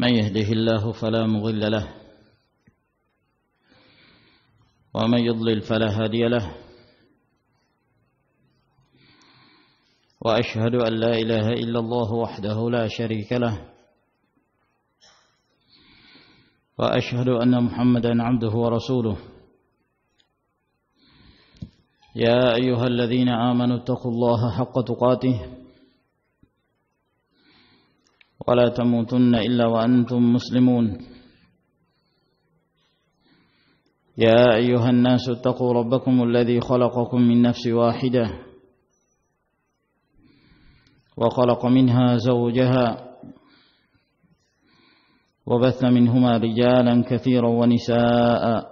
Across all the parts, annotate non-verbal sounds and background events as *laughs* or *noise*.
من يهده الله فلا مضل له ومن يضلل فلا هادي له وأشهد أن لا إله إلا الله وحده لا شريك له وأشهد أن محمدا عبده ورسوله يا أيها الذين آمنوا اتقوا الله حق تقاته ولا تموتن إلا وأنتم مسلمون يا أيها الناس اتقوا ربكم الذي خلقكم من نفس واحدة وخلق منها زوجها وبث منهما رجالا كثيرا ونساء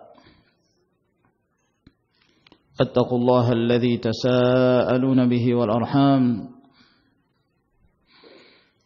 اتقوا الله الذي تساءلون به والأرحام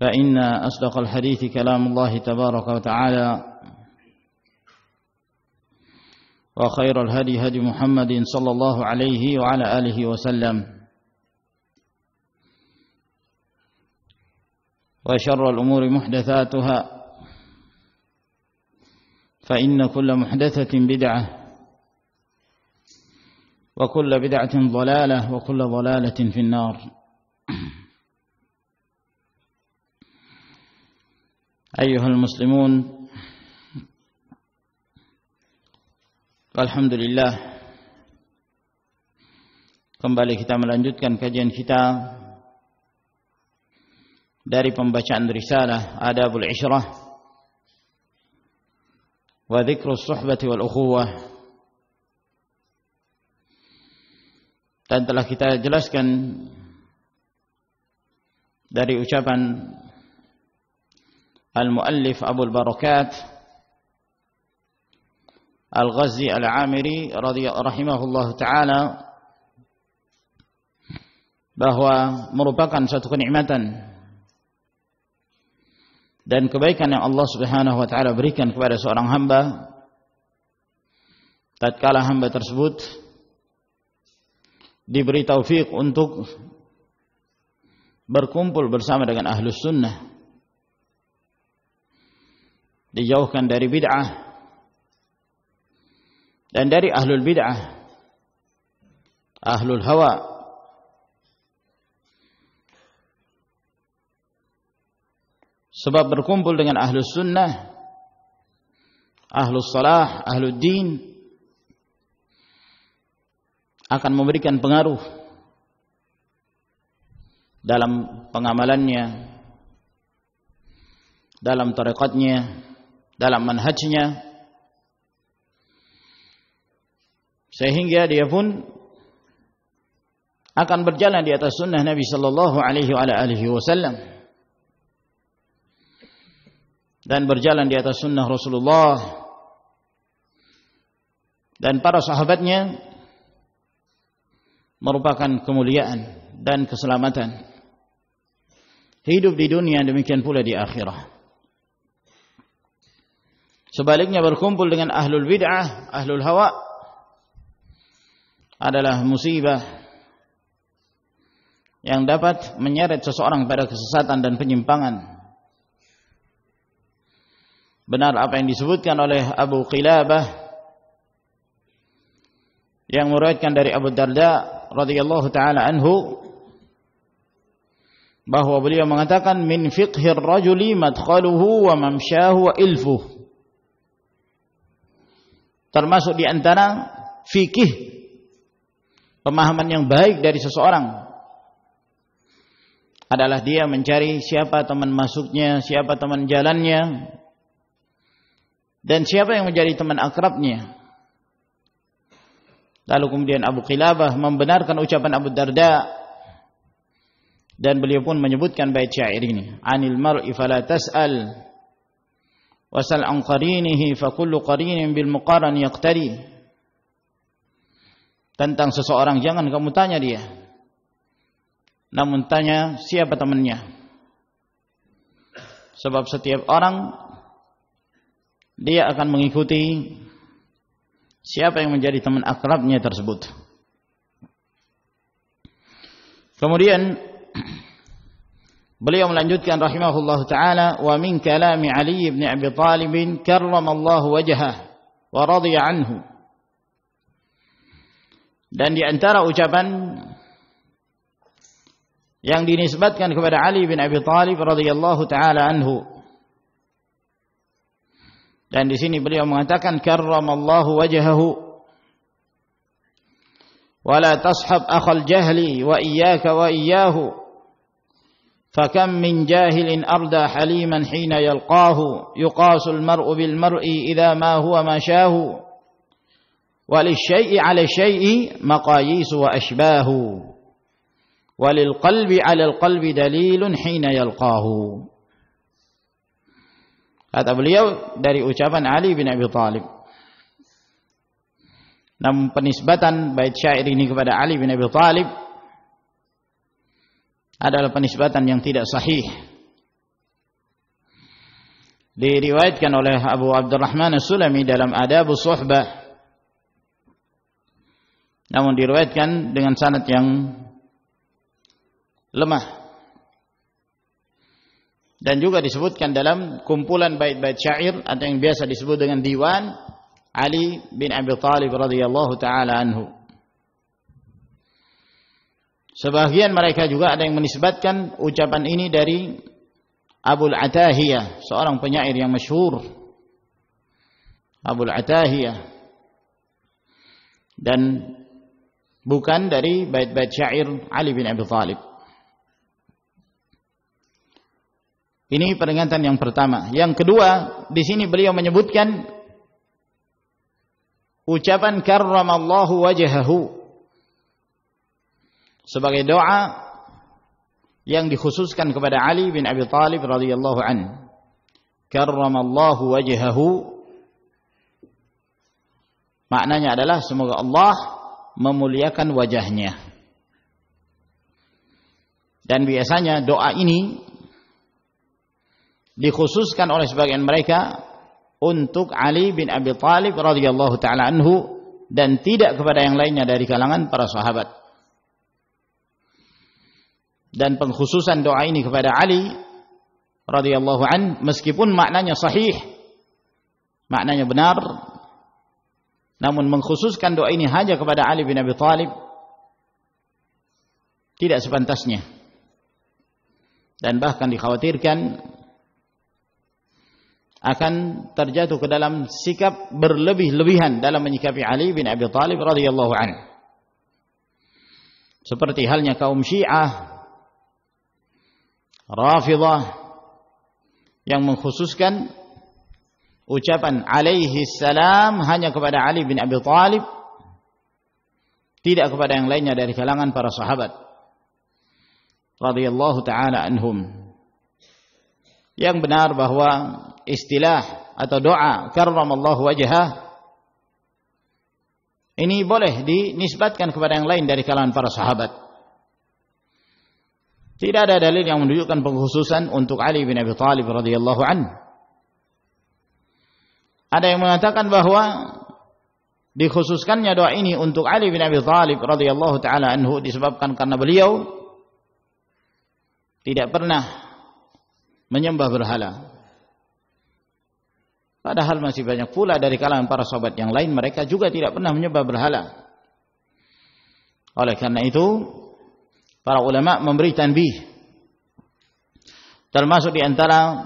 فإن أصدق الحديث كلام الله تبارك وتعالى وخير الهدي هدي محمد صلى الله عليه وعلى آله وسلم وشر الأمور محدثاتها فإن كل محدثة بدعة وكل بدعة ضلالة وكل ضلالة في النار أيها Muslimun. Alhamdulillah. kembali kita melanjutkan kajian kita dari pembacaan risalah Adabul Isyrah wa dzikru suhbati wal ukhuwah dan telah kita jelaskan dari ucapan Al-Muallif المؤلف أبو البركات al العامري رضي رحمه الله ta'ala bahwa merupakan satu kenikmatan dan kebaikan yang Allah Subhanahu wa taala berikan kepada seorang hamba tatkala hamba tersebut diberi taufik untuk berkumpul bersama dengan ahlus sunnah dijauhkan dari bid'ah dan dari ahlul bid'ah ahlul hawa sebab berkumpul dengan ahlus sunnah ahlus salah ahlul din akan memberikan pengaruh dalam pengamalannya dalam tarekatnya dalam manhajnya sehingga dia pun akan berjalan di atas sunnah Nabi sallallahu alaihi wasallam dan berjalan di atas sunnah Rasulullah dan para sahabatnya merupakan kemuliaan dan keselamatan hidup di dunia demikian pula di akhirat Sebaliknya berkumpul dengan ahlul bid'ah, ahlul hawa adalah musibah yang dapat menyeret seseorang pada kesesatan dan penyimpangan. Benar apa yang disebutkan oleh Abu Qilabah yang meriwayatkan dari Abu Darda radhiyallahu taala anhu bahwa beliau mengatakan min fiqhir rajuli madkhaluhu wa mamshahu wa ilfuhu Termasuk di antara fikih pemahaman yang baik dari seseorang adalah dia mencari siapa teman masuknya, siapa teman jalannya, dan siapa yang menjadi teman akrabnya. Lalu kemudian Abu Qilabah membenarkan ucapan Abu Darda dan beliau pun menyebutkan bait syair ini, "Anil mar'i fala tas'al وسل عن قرينه فكل قرين بالمقارن يقتدي tentang seseorang jangan kamu tanya dia namun tanya siapa temannya sebab setiap orang dia akan mengikuti siapa yang menjadi teman akrabnya tersebut kemudian Beliau melanjutkan rahimahullahu taala wa min kalami Ali bin Abi Thalib karramallahu wajhah wa radhiya anhu. Dan di antara ucapan yang dinisbatkan kepada Ali bin Abi Thalib radhiyallahu taala anhu. Dan di sini beliau mengatakan karramallahu wajhahu wa la tashab akhal jahli wa iyyaka wa iyyahu فكم من جاهل أردى حليما حين يلقاه يقاس المرء بالمرء إذا ما هو ما شاه وللشيء على الشيء مقاييس وأشباه وللقلب على القلب دليل حين يلقاه kata beliau dari ucapan Ali bin Abi Thalib namun penisbatan bait syair ini kepada Ali bin Abi Thalib adalah penisbatan yang tidak sahih. Diriwayatkan oleh Abu Abdurrahman As-Sulami dalam Adabus Suhbah. Namun diriwayatkan dengan sanad yang lemah. Dan juga disebutkan dalam kumpulan bait-bait syair atau yang biasa disebut dengan diwan Ali bin Abi Thalib radhiyallahu taala anhu. Sebagian mereka juga ada yang menisbatkan ucapan ini dari Abul Atahiyah, seorang penyair yang masyhur. Abul Atahiyah. Dan bukan dari bait-bait syair Ali bin Abi Thalib. Ini peringatan yang pertama. Yang kedua, di sini beliau menyebutkan ucapan karramallahu wajhahu sebagai doa yang dikhususkan kepada Ali bin Abi Thalib radhiyallahu an. Karramallahu wajhahu. Maknanya adalah semoga Allah memuliakan wajahnya. Dan biasanya doa ini dikhususkan oleh sebagian mereka untuk Ali bin Abi Thalib radhiyallahu taala anhu dan tidak kepada yang lainnya dari kalangan para sahabat dan pengkhususan doa ini kepada Ali radhiyallahu an meskipun maknanya sahih maknanya benar namun mengkhususkan doa ini hanya kepada Ali bin Abi Thalib tidak sepantasnya dan bahkan dikhawatirkan akan terjatuh ke dalam sikap berlebih-lebihan dalam menyikapi Ali bin Abi Thalib radhiyallahu an. Seperti halnya kaum Syiah Rafidah yang mengkhususkan ucapan alaihi salam hanya kepada Ali bin Abi Thalib tidak kepada yang lainnya dari kalangan para sahabat radhiyallahu taala anhum yang benar bahwa istilah atau doa karramallahu wajha ini boleh dinisbatkan kepada yang lain dari kalangan para sahabat tidak ada dalil yang menunjukkan pengkhususan untuk Ali bin Abi Thalib radhiyallahu an. Ada yang mengatakan bahwa dikhususkannya doa ini untuk Ali bin Abi Thalib radhiyallahu taala anhu disebabkan karena beliau tidak pernah menyembah berhala. Padahal masih banyak pula dari kalangan para sahabat yang lain mereka juga tidak pernah menyembah berhala. Oleh karena itu, para ulama memberi tanbih. Termasuk di antara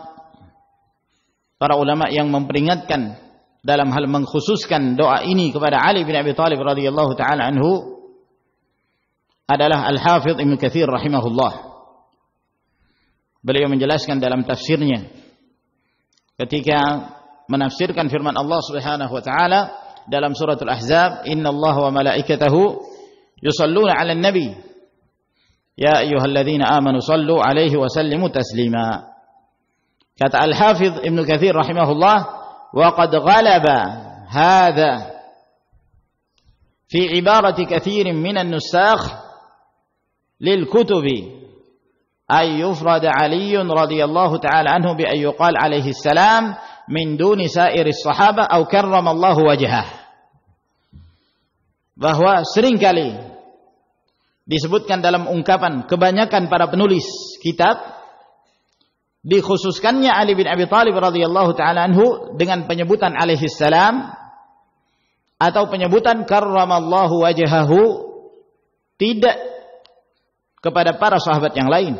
para ulama yang memperingatkan dalam hal mengkhususkan doa ini kepada Ali bin Abi Thalib radhiyallahu taala anhu adalah Al-Hafidh Ibnu Katsir rahimahullah. Beliau menjelaskan dalam tafsirnya ketika menafsirkan firman Allah Subhanahu wa taala dalam surah Al-Ahzab, "Inna Allah wa malaikatahu yusalluna 'alan nabi" يا أيها الذين آمنوا صلوا عليه وسلموا تسليما كتع الحافظ ابن كثير رحمه الله وقد غلب هذا في عبارة كثير من النساخ للكتب أن يفرد علي رضي الله تعالى عنه بأن يقال عليه السلام من دون سائر الصحابة أو كرم الله وجهه bahwa seringkali disebutkan dalam ungkapan kebanyakan para penulis kitab dikhususkannya Ali bin Abi Thalib radhiyallahu taala anhu dengan penyebutan alaihi salam atau penyebutan karramallahu wajhahu tidak kepada para sahabat yang lain.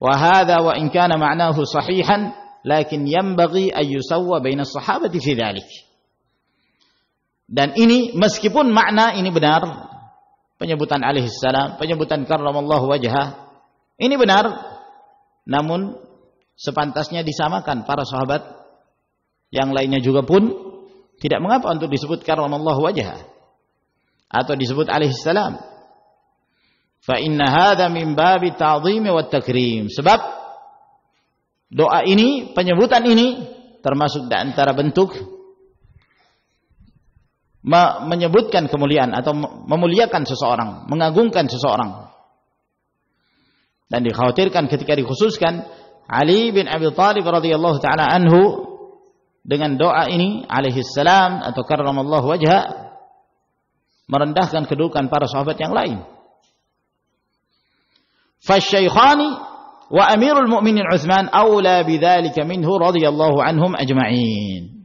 Wa hadha wa in kana ma'nahu sahihan lakin yanbaghi an yusawwa baina sahabati fi dhalik. Dan ini meskipun makna ini benar penyebutan alaihissalam, penyebutan karramallahu wajah. Ini benar, namun sepantasnya disamakan para sahabat yang lainnya juga pun tidak mengapa untuk disebut karramallahu wajah atau disebut alaihissalam. Fa inna hadza min babi ta'zimi wa takrim. Sebab doa ini, penyebutan ini termasuk di antara bentuk menyebutkan kemuliaan atau memuliakan seseorang, mengagungkan seseorang. Dan dikhawatirkan ketika dikhususkan Ali bin Abi Thalib radhiyallahu taala anhu dengan doa ini alaihi salam atau karramallahu wajha merendahkan kedudukan para sahabat yang lain. Fasyaikhani wa amirul mu'minin Utsman aula bidzalika minhu radhiyallahu anhum ajma'in.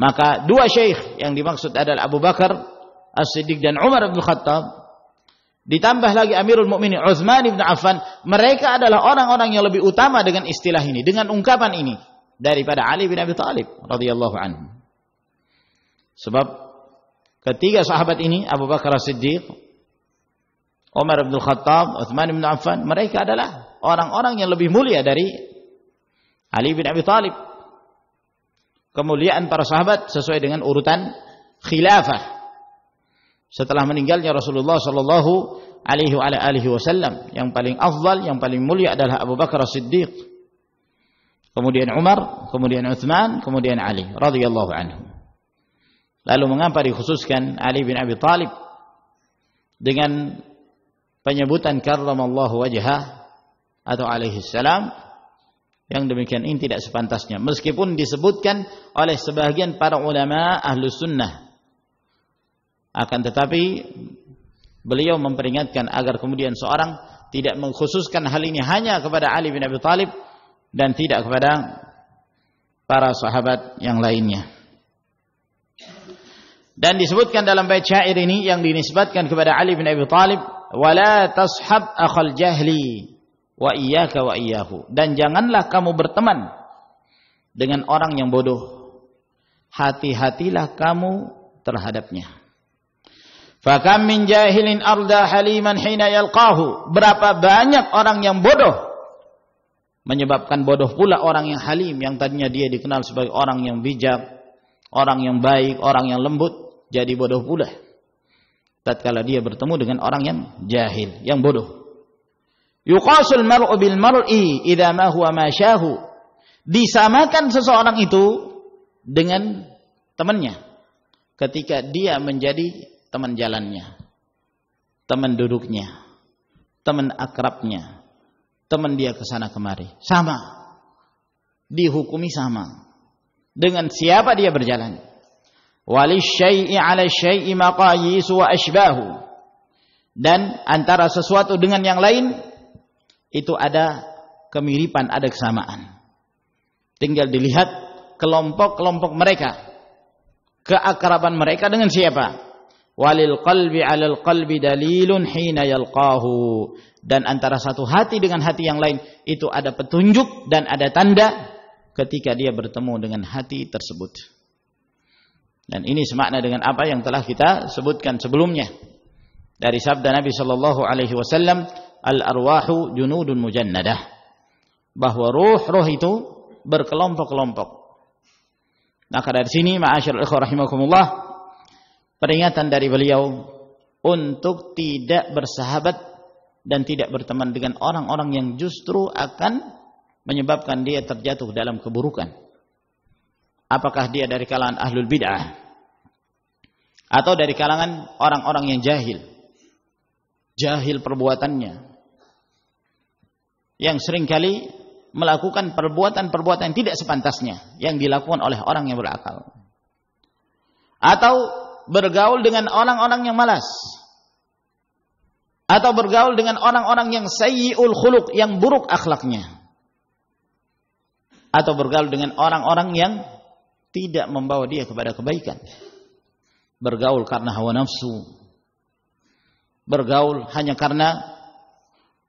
Maka dua syekh yang dimaksud adalah Abu Bakar As-Siddiq dan Umar bin Khattab Ditambah lagi Amirul Mukminin Utsman bin Affan, mereka adalah orang-orang yang lebih utama dengan istilah ini, dengan ungkapan ini daripada Ali bin Abi Thalib radhiyallahu anhu. Sebab ketiga sahabat ini Abu Bakar As-Siddiq, Umar bin Khattab, Utsman bin Affan, mereka adalah orang-orang yang lebih mulia dari Ali bin Abi Thalib kemuliaan para sahabat sesuai dengan urutan khilafah. Setelah meninggalnya Rasulullah sallallahu alaihi wasallam, yang paling afdal, yang paling mulia adalah Abu Bakar As-Siddiq. Kemudian Umar, kemudian Uthman, kemudian Ali radhiyallahu anhu. Lalu mengapa dikhususkan Ali bin Abi Talib dengan penyebutan karramallahu wajhah atau alaihi salam yang demikian ini tidak sepantasnya meskipun disebutkan oleh sebagian para ulama ahlu sunnah akan tetapi beliau memperingatkan agar kemudian seorang tidak mengkhususkan hal ini hanya kepada Ali bin Abi Talib dan tidak kepada para sahabat yang lainnya dan disebutkan dalam bait syair ini yang dinisbatkan kepada Ali bin Abi Talib, wala tashab akhal jahli wa iyyaka wa iyyahu dan janganlah kamu berteman dengan orang yang bodoh hati-hatilah kamu terhadapnya kam min jahilin arda haliman hina yalqahu berapa banyak orang yang bodoh menyebabkan bodoh pula orang yang halim yang tadinya dia dikenal sebagai orang yang bijak orang yang baik orang yang lembut jadi bodoh pula tatkala dia bertemu dengan orang yang jahil yang bodoh Yuqasul mar'u bil mar'i idza ma huwa syahu. Disamakan seseorang itu dengan temannya ketika dia menjadi teman jalannya, teman duduknya, teman akrabnya, teman dia ke sana kemari. Sama. Dihukumi sama. Dengan siapa dia berjalan. Wali syai'i ala syai'i maqayisu wa ashbahu. Dan antara sesuatu dengan yang lain itu ada kemiripan, ada kesamaan. Tinggal dilihat kelompok-kelompok mereka, keakraban mereka dengan siapa. Walil qalbi alal qalbi dalilun hina yalqahu. Dan antara satu hati dengan hati yang lain itu ada petunjuk dan ada tanda ketika dia bertemu dengan hati tersebut. Dan ini semakna dengan apa yang telah kita sebutkan sebelumnya dari sabda Nabi Shallallahu Alaihi Wasallam al-arwahu junudun mujannadah. Bahwa ruh, ruh itu berkelompok-kelompok. Nah, dari sini Maasyiral ikhwah rahimakumullah peringatan dari beliau untuk tidak bersahabat dan tidak berteman dengan orang-orang yang justru akan menyebabkan dia terjatuh dalam keburukan. Apakah dia dari kalangan ahlul bid'ah atau dari kalangan orang-orang yang jahil? Jahil perbuatannya, yang seringkali melakukan perbuatan-perbuatan yang tidak sepantasnya yang dilakukan oleh orang yang berakal. Atau bergaul dengan orang-orang yang malas. Atau bergaul dengan orang-orang yang sayyiul khuluk yang buruk akhlaknya. Atau bergaul dengan orang-orang yang tidak membawa dia kepada kebaikan. Bergaul karena hawa nafsu. Bergaul hanya karena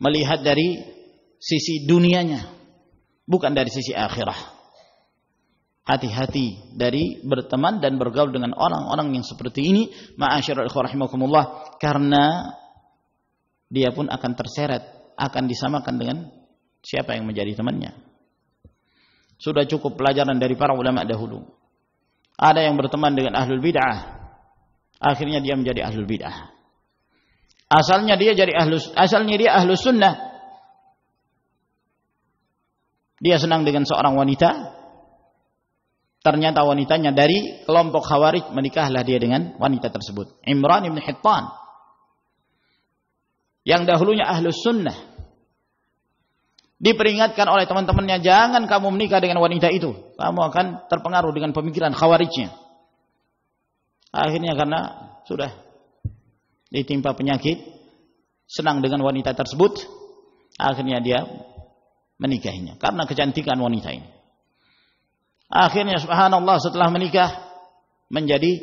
melihat dari sisi dunianya, bukan dari sisi akhirah. Hati-hati dari berteman dan bergaul dengan orang-orang yang seperti ini, ma'asyiral rahimakumullah, karena dia pun akan terseret, akan disamakan dengan siapa yang menjadi temannya. Sudah cukup pelajaran dari para ulama dahulu. Ada yang berteman dengan ahlul bid'ah, akhirnya dia menjadi ahlul bid'ah. Asalnya dia jadi ahlus, asalnya dia ahlus sunnah, dia senang dengan seorang wanita. Ternyata wanitanya dari kelompok Khawarij menikahlah dia dengan wanita tersebut. Imran ibn Hittan. Yang dahulunya ahlus sunnah. Diperingatkan oleh teman-temannya, jangan kamu menikah dengan wanita itu. Kamu akan terpengaruh dengan pemikiran khawarijnya. Akhirnya karena sudah ditimpa penyakit, senang dengan wanita tersebut, akhirnya dia menikahinya karena kecantikan wanita ini. Akhirnya subhanallah setelah menikah menjadi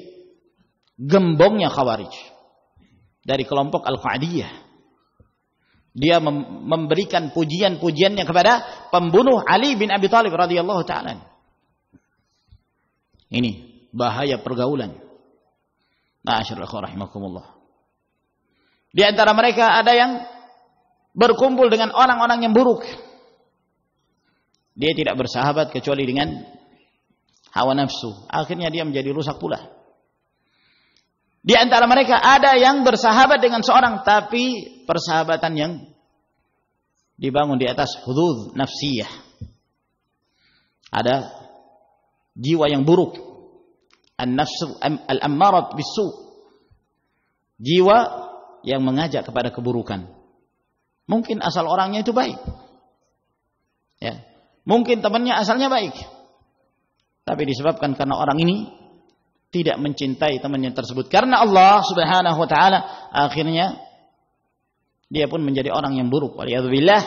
gembongnya Khawarij dari kelompok Al-Qa'diyah. Dia memberikan pujian-pujiannya kepada pembunuh Ali bin Abi Thalib radhiyallahu taala. Ini bahaya pergaulan. Di antara mereka ada yang berkumpul dengan orang-orang yang buruk dia tidak bersahabat kecuali dengan hawa nafsu. Akhirnya dia menjadi rusak pula. Di antara mereka ada yang bersahabat dengan seorang tapi persahabatan yang dibangun di atas hudud nafsiyah. Ada jiwa yang buruk. al-ammarat bisu. Jiwa yang mengajak kepada keburukan. Mungkin asal orangnya itu baik. Ya. Mungkin temannya asalnya baik. Tapi disebabkan karena orang ini tidak mencintai temannya tersebut. Karena Allah subhanahu wa ta'ala akhirnya dia pun menjadi orang yang buruk. Waliyadzubillah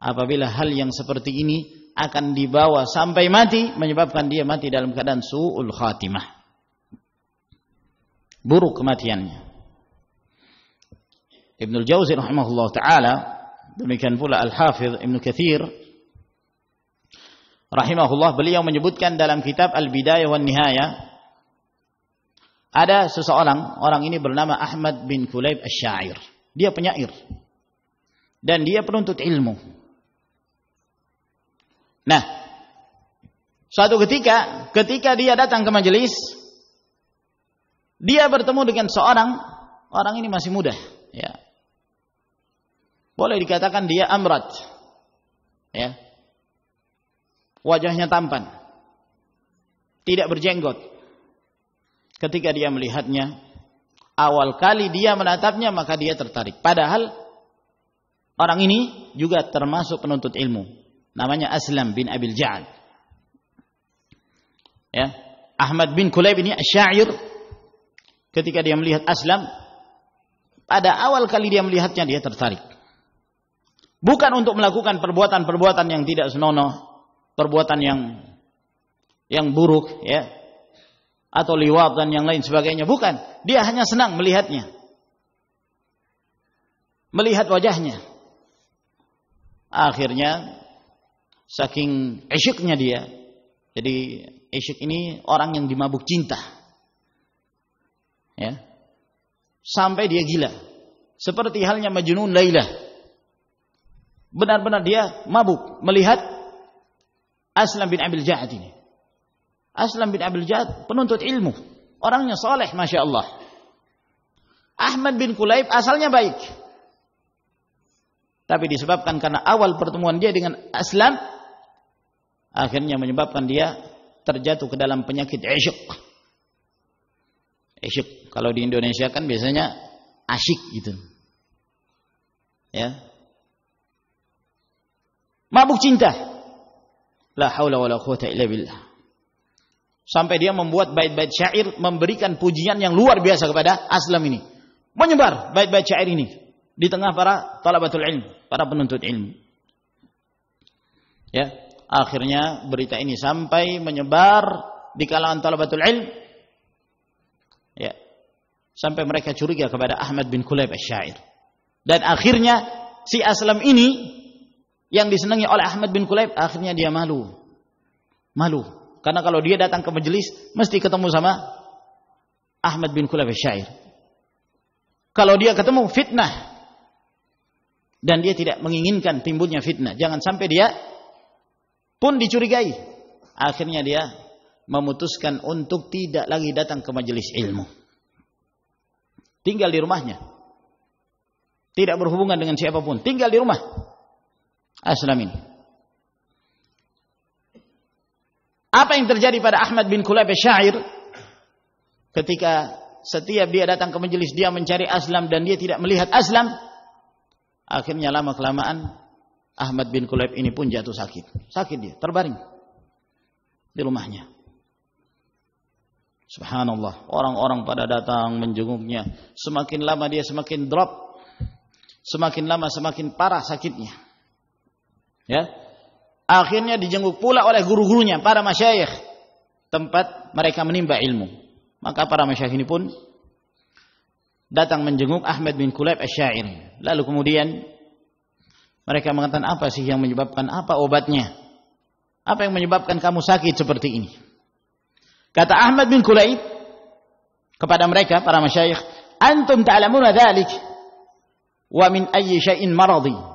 apabila hal yang seperti ini akan dibawa sampai mati menyebabkan dia mati dalam keadaan su'ul khatimah. Buruk kematiannya. Ibnu Jauzi rahimahullah taala demikian pula Al-Hafidh Ibn Kathir rahimahullah beliau menyebutkan dalam kitab Al-Bidayah wan Nihaya ada seseorang, orang ini bernama Ahmad bin Kulaib Asy-Syair. Dia penyair. Dan dia penuntut ilmu. Nah, suatu ketika ketika dia datang ke majelis dia bertemu dengan seorang orang ini masih muda, ya. Boleh dikatakan dia amrat. Ya, Wajahnya tampan. Tidak berjenggot. Ketika dia melihatnya, awal kali dia menatapnya maka dia tertarik. Padahal orang ini juga termasuk penuntut ilmu. Namanya Aslam bin Abil Jaad. Ya. Ahmad bin Kulayb ini syair. Ketika dia melihat Aslam, pada awal kali dia melihatnya dia tertarik. Bukan untuk melakukan perbuatan-perbuatan yang tidak senonoh, perbuatan yang yang buruk ya atau liwat dan yang lain sebagainya bukan dia hanya senang melihatnya melihat wajahnya akhirnya saking isyiknya dia jadi isyik ini orang yang dimabuk cinta ya sampai dia gila seperti halnya majnun lailah benar-benar dia mabuk melihat Aslam bin Abil Jahat ini. Aslam bin Abil Jahat penuntut ilmu. Orangnya soleh, Masya Allah. Ahmad bin Kulaib asalnya baik. Tapi disebabkan karena awal pertemuan dia dengan Aslam, akhirnya menyebabkan dia terjatuh ke dalam penyakit isyuk. Isyuk, kalau di Indonesia kan biasanya asyik gitu. Ya. Mabuk cinta. La haula la quwata illa billah. Sampai dia membuat bait-bait syair memberikan pujian yang luar biasa kepada Aslam ini. Menyebar bait-bait syair ini di tengah para talabatul ilm, para penuntut ilmu. Ya, akhirnya berita ini sampai menyebar di kalangan talabatul ilm. Ya. Sampai mereka curiga kepada Ahmad bin Kulaib syair Dan akhirnya si Aslam ini yang disenangi oleh Ahmad bin Kulaib akhirnya dia malu. Malu. Karena kalau dia datang ke majelis mesti ketemu sama Ahmad bin Kulaib syair. Kalau dia ketemu fitnah dan dia tidak menginginkan timbulnya fitnah, jangan sampai dia pun dicurigai. Akhirnya dia memutuskan untuk tidak lagi datang ke majelis ilmu. Tinggal di rumahnya. Tidak berhubungan dengan siapapun, tinggal di rumah Aslamin. Apa yang terjadi pada Ahmad bin Kulaib syair ketika setiap dia datang ke majelis dia mencari Aslam dan dia tidak melihat Aslam akhirnya lama kelamaan Ahmad bin Kulaib ini pun jatuh sakit sakit dia terbaring di rumahnya Subhanallah, orang-orang pada datang menjenguknya. Semakin lama dia semakin drop, semakin lama semakin parah sakitnya. Ya. Akhirnya dijenguk pula oleh guru-gurunya, para masyayikh, tempat mereka menimba ilmu. Maka para masyayikh ini pun datang menjenguk Ahmad bin Kulaib Asyair. Lalu kemudian mereka mengatakan apa sih yang menyebabkan apa obatnya? Apa yang menyebabkan kamu sakit seperti ini? Kata Ahmad bin Kulaib kepada mereka para masyayikh, "Antum ta'lamuna ta dzalik wa min ayyi syai'in maradi?"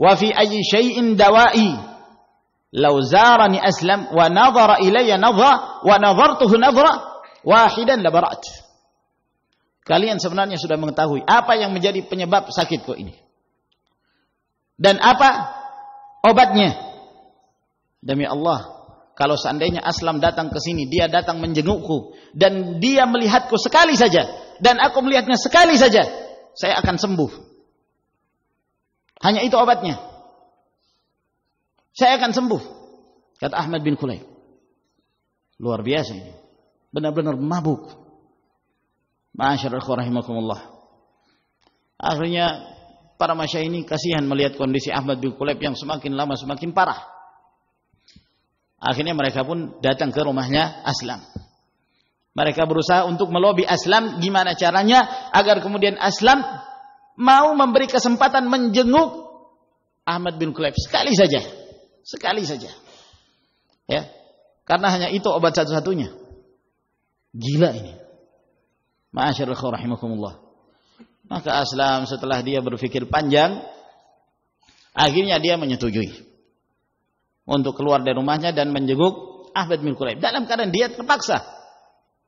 wa fi ayyi shay'in dawa'i law zarani aslam wa nadhara ilayya nadha wa nadhartuhu nadhra wahidan labarat kalian sebenarnya sudah mengetahui apa yang menjadi penyebab sakitku ini dan apa obatnya demi Allah kalau seandainya Aslam datang ke sini dia datang menjengukku dan dia melihatku sekali saja dan aku melihatnya sekali saja saya akan sembuh hanya itu obatnya. Saya akan sembuh. Kata Ahmad bin Kulay. Luar biasa ini. Benar-benar mabuk. Ma'asyarakat rahimakumullah. Akhirnya para masya ini kasihan melihat kondisi Ahmad bin Kulay yang semakin lama semakin parah. Akhirnya mereka pun datang ke rumahnya Aslam. Mereka berusaha untuk melobi Aslam gimana caranya agar kemudian Aslam mau memberi kesempatan menjenguk Ahmad bin Kulaib sekali saja. Sekali saja. Ya. Karena hanya itu obat satu-satunya. Gila ini. Ma'asyarul Maka Aslam setelah dia berpikir panjang akhirnya dia menyetujui untuk keluar dari rumahnya dan menjenguk Ahmad bin Kulaib dalam keadaan dia terpaksa.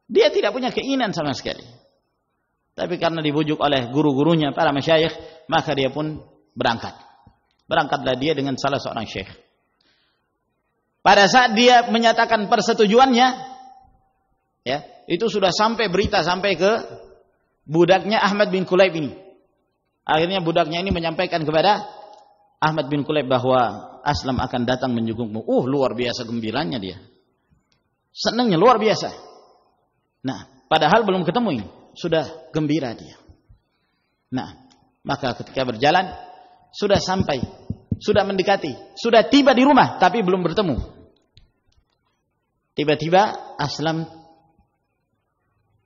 Dia tidak punya keinginan sama sekali. Tapi karena dibujuk oleh guru-gurunya, para masyayikh, maka dia pun berangkat. Berangkatlah dia dengan salah seorang syekh. Pada saat dia menyatakan persetujuannya, ya, itu sudah sampai berita sampai ke budaknya Ahmad bin Kulaib ini. Akhirnya budaknya ini menyampaikan kepada Ahmad bin Kulaib bahwa Aslam akan datang menjungkungmu. Uh, luar biasa gembiranya dia. Senangnya luar biasa. Nah, padahal belum ketemu ini sudah gembira dia. Nah, maka ketika berjalan sudah sampai, sudah mendekati, sudah tiba di rumah tapi belum bertemu. Tiba-tiba Aslam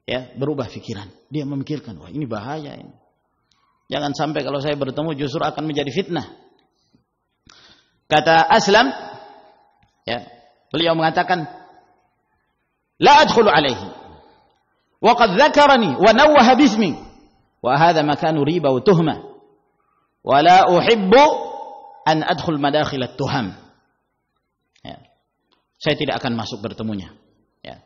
ya berubah pikiran. Dia memikirkan, wah ini bahaya ini. Jangan sampai kalau saya bertemu justru akan menjadi fitnah. Kata Aslam, ya, beliau mengatakan, la adkhulu alaihi وقد ذكرني ونوه باسمي وهذا مكان ريبة وتهمة ولا أحب أن أدخل مداخل التهم ya. saya tidak akan masuk bertemunya ya.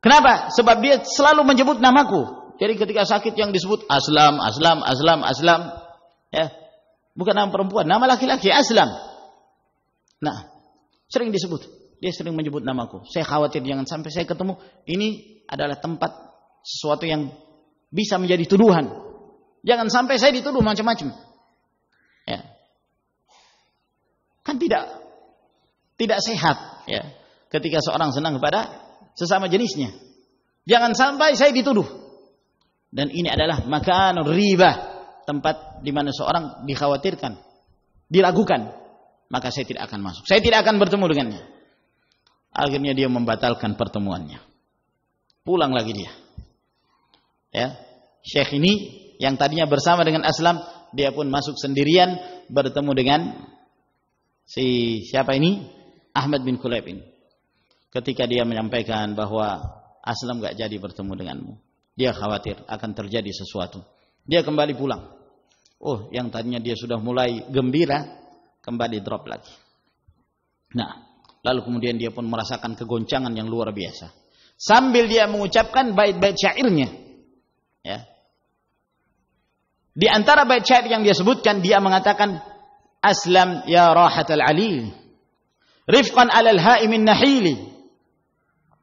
kenapa? sebab dia selalu menyebut namaku jadi ketika sakit yang disebut aslam, aslam, aslam, aslam ya. bukan nama perempuan, nama laki-laki aslam nah, sering disebut dia sering menyebut namaku saya khawatir jangan sampai saya ketemu ini adalah tempat sesuatu yang bisa menjadi tuduhan. Jangan sampai saya dituduh macam-macam. Ya. Kan tidak tidak sehat ya ketika seorang senang kepada sesama jenisnya. Jangan sampai saya dituduh. Dan ini adalah makan riba, tempat di mana seorang dikhawatirkan, diragukan, maka saya tidak akan masuk. Saya tidak akan bertemu dengannya. Akhirnya dia membatalkan pertemuannya pulang lagi dia. Ya. Syekh ini yang tadinya bersama dengan Aslam, dia pun masuk sendirian bertemu dengan si siapa ini? Ahmad bin Kulaib ini. Ketika dia menyampaikan bahwa Aslam gak jadi bertemu denganmu. Dia khawatir akan terjadi sesuatu. Dia kembali pulang. Oh, yang tadinya dia sudah mulai gembira, kembali drop lagi. Nah, lalu kemudian dia pun merasakan kegoncangan yang luar biasa sambil dia mengucapkan bait-bait syairnya. Ya. Di antara bait syair yang dia sebutkan dia mengatakan aslam ya rahatal ali rifqan alal haimin nahili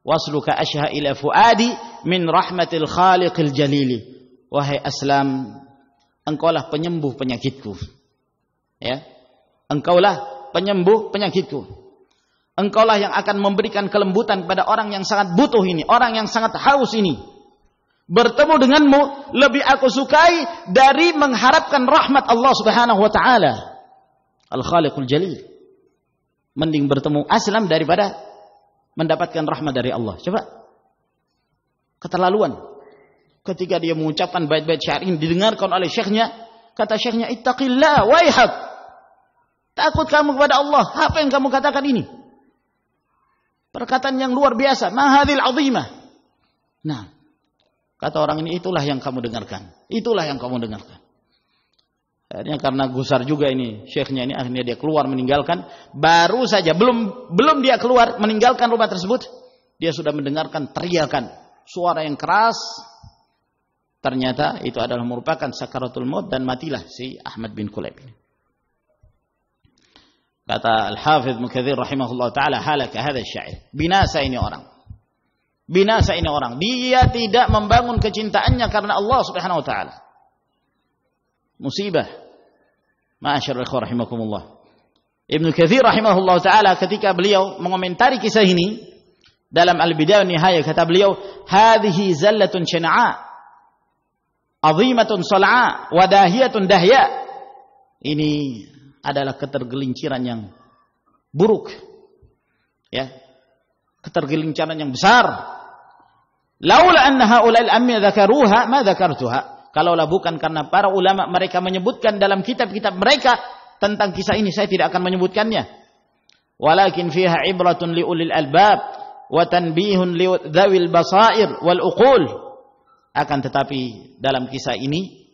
wasluka ashha ila fuadi min rahmatil khaliqil jalili wahai aslam engkaulah penyembuh penyakitku ya engkaulah penyembuh penyakitku Engkaulah yang akan memberikan kelembutan kepada orang yang sangat butuh ini, orang yang sangat haus ini. Bertemu denganmu lebih aku sukai dari mengharapkan rahmat Allah Subhanahu wa taala. Al-Khaliqul Jalil. Mending bertemu aslam daripada mendapatkan rahmat dari Allah. Coba. Keterlaluan. Ketika dia mengucapkan bait-bait syair ini didengarkan oleh syekhnya, kata syekhnya ittaqillah waihak. Takut kamu kepada Allah. Apa yang kamu katakan ini? Perkataan yang luar biasa. Mahadil azimah. Nah, kata orang ini itulah yang kamu dengarkan. Itulah yang kamu dengarkan. Akhirnya karena gusar juga ini syekhnya ini akhirnya dia keluar meninggalkan baru saja belum belum dia keluar meninggalkan rumah tersebut dia sudah mendengarkan teriakan suara yang keras ternyata itu adalah merupakan sakaratul maut dan matilah si Ahmad bin Kulaib Kata Al-Hafidh Mukathir rahimahullah ta'ala halaka hadha syair. Binasa ini orang. Binasa ini orang. Dia tidak membangun kecintaannya karena Allah subhanahu wa ta'ala. Musibah. Ma'asyar ikhwa rahimahumullah Ibn Kathir rahimahullah ta'ala ketika beliau mengomentari kisah ini. Dalam Al-Bidayah Nihaya kata beliau. Hadihi zallatun syana'a. Azimatun sal'a. Wadahiyatun dahya. Ini adalah ketergelinciran yang buruk. Ya. Ketergelinciran yang besar. Laula anna haula'il amma dzakaruha ma dzakartuha. Kalaulah bukan karena para ulama mereka menyebutkan dalam kitab-kitab mereka tentang kisah ini saya tidak akan menyebutkannya. Walakin fiha ibratun liulil albab wa tanbihun lidzawil basair wal uqul. Akan tetapi dalam kisah ini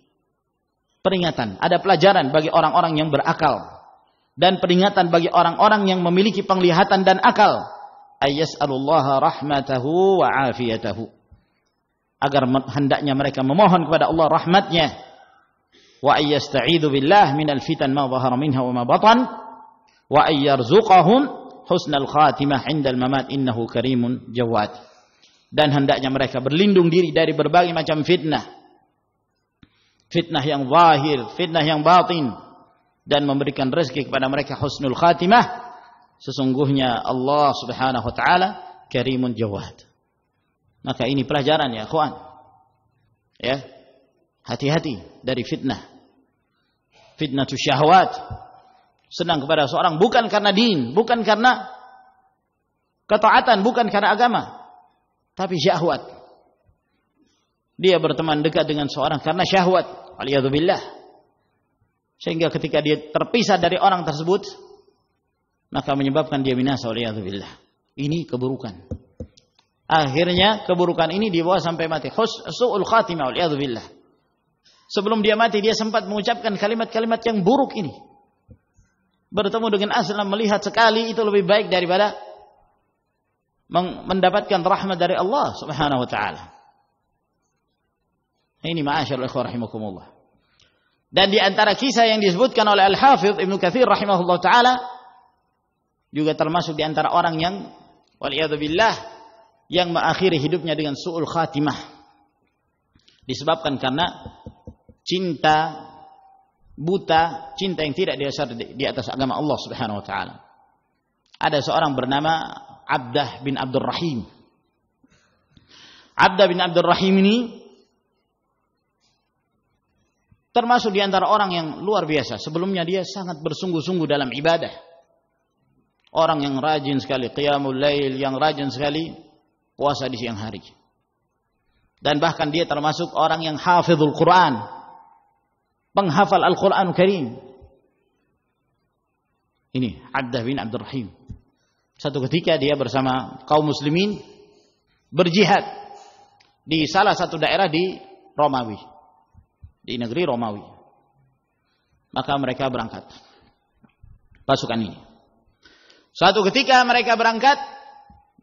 peringatan, ada pelajaran bagi orang-orang yang berakal dan peringatan bagi orang-orang yang memiliki penglihatan dan akal. Ayyas'alullaha rahmatahu wa afiyatahu. Agar hendaknya mereka memohon kepada Allah rahmatnya. Wa ayyasta'idhu billah minal fitan ma zahara minha wa ma batan. Wa ayyarzuqahum husnal khatimah indal mamat innahu karimun jawad. Dan hendaknya mereka berlindung diri dari berbagai macam fitnah fitnah yang wahir, fitnah yang batin dan memberikan rezeki kepada mereka husnul khatimah sesungguhnya Allah Subhanahu wa taala karimun jawad maka ini pelajaran ya kawan ya hati-hati dari fitnah fitnah tu syahwat senang kepada seorang bukan karena din bukan karena ketaatan bukan karena agama tapi syahwat dia berteman dekat dengan seorang karena syahwat waliyadzubillah sehingga ketika dia terpisah dari orang tersebut maka menyebabkan dia binasa waliyadzubillah ini keburukan akhirnya keburukan ini dibawa sampai mati su'ul khatimah waliyadzubillah sebelum dia mati dia sempat mengucapkan kalimat-kalimat yang buruk ini bertemu dengan aslam melihat sekali itu lebih baik daripada mendapatkan rahmat dari Allah subhanahu wa ta'ala ini ma'asyar ikhwah rahimakumullah. Dan di antara kisah yang disebutkan oleh Al-Hafidh Ibnu Kathir, rahimahullah taala juga termasuk di antara orang yang waliyadzubillah yang mengakhiri hidupnya dengan su'ul khatimah. Disebabkan karena cinta buta, cinta yang tidak dasar di atas agama Allah Subhanahu wa taala. Ada seorang bernama Abdah bin Abdurrahim. Abdah bin Abdurrahim ini Termasuk di antara orang yang luar biasa. Sebelumnya dia sangat bersungguh-sungguh dalam ibadah. Orang yang rajin sekali qiyamul lail, yang rajin sekali puasa di siang hari. Dan bahkan dia termasuk orang yang hafizul Quran. Penghafal Al-Quran Karim. Ini Abdah bin rahim Satu ketika dia bersama kaum muslimin berjihad di salah satu daerah di Romawi di negeri Romawi. Maka mereka berangkat. Pasukan ini. Suatu ketika mereka berangkat,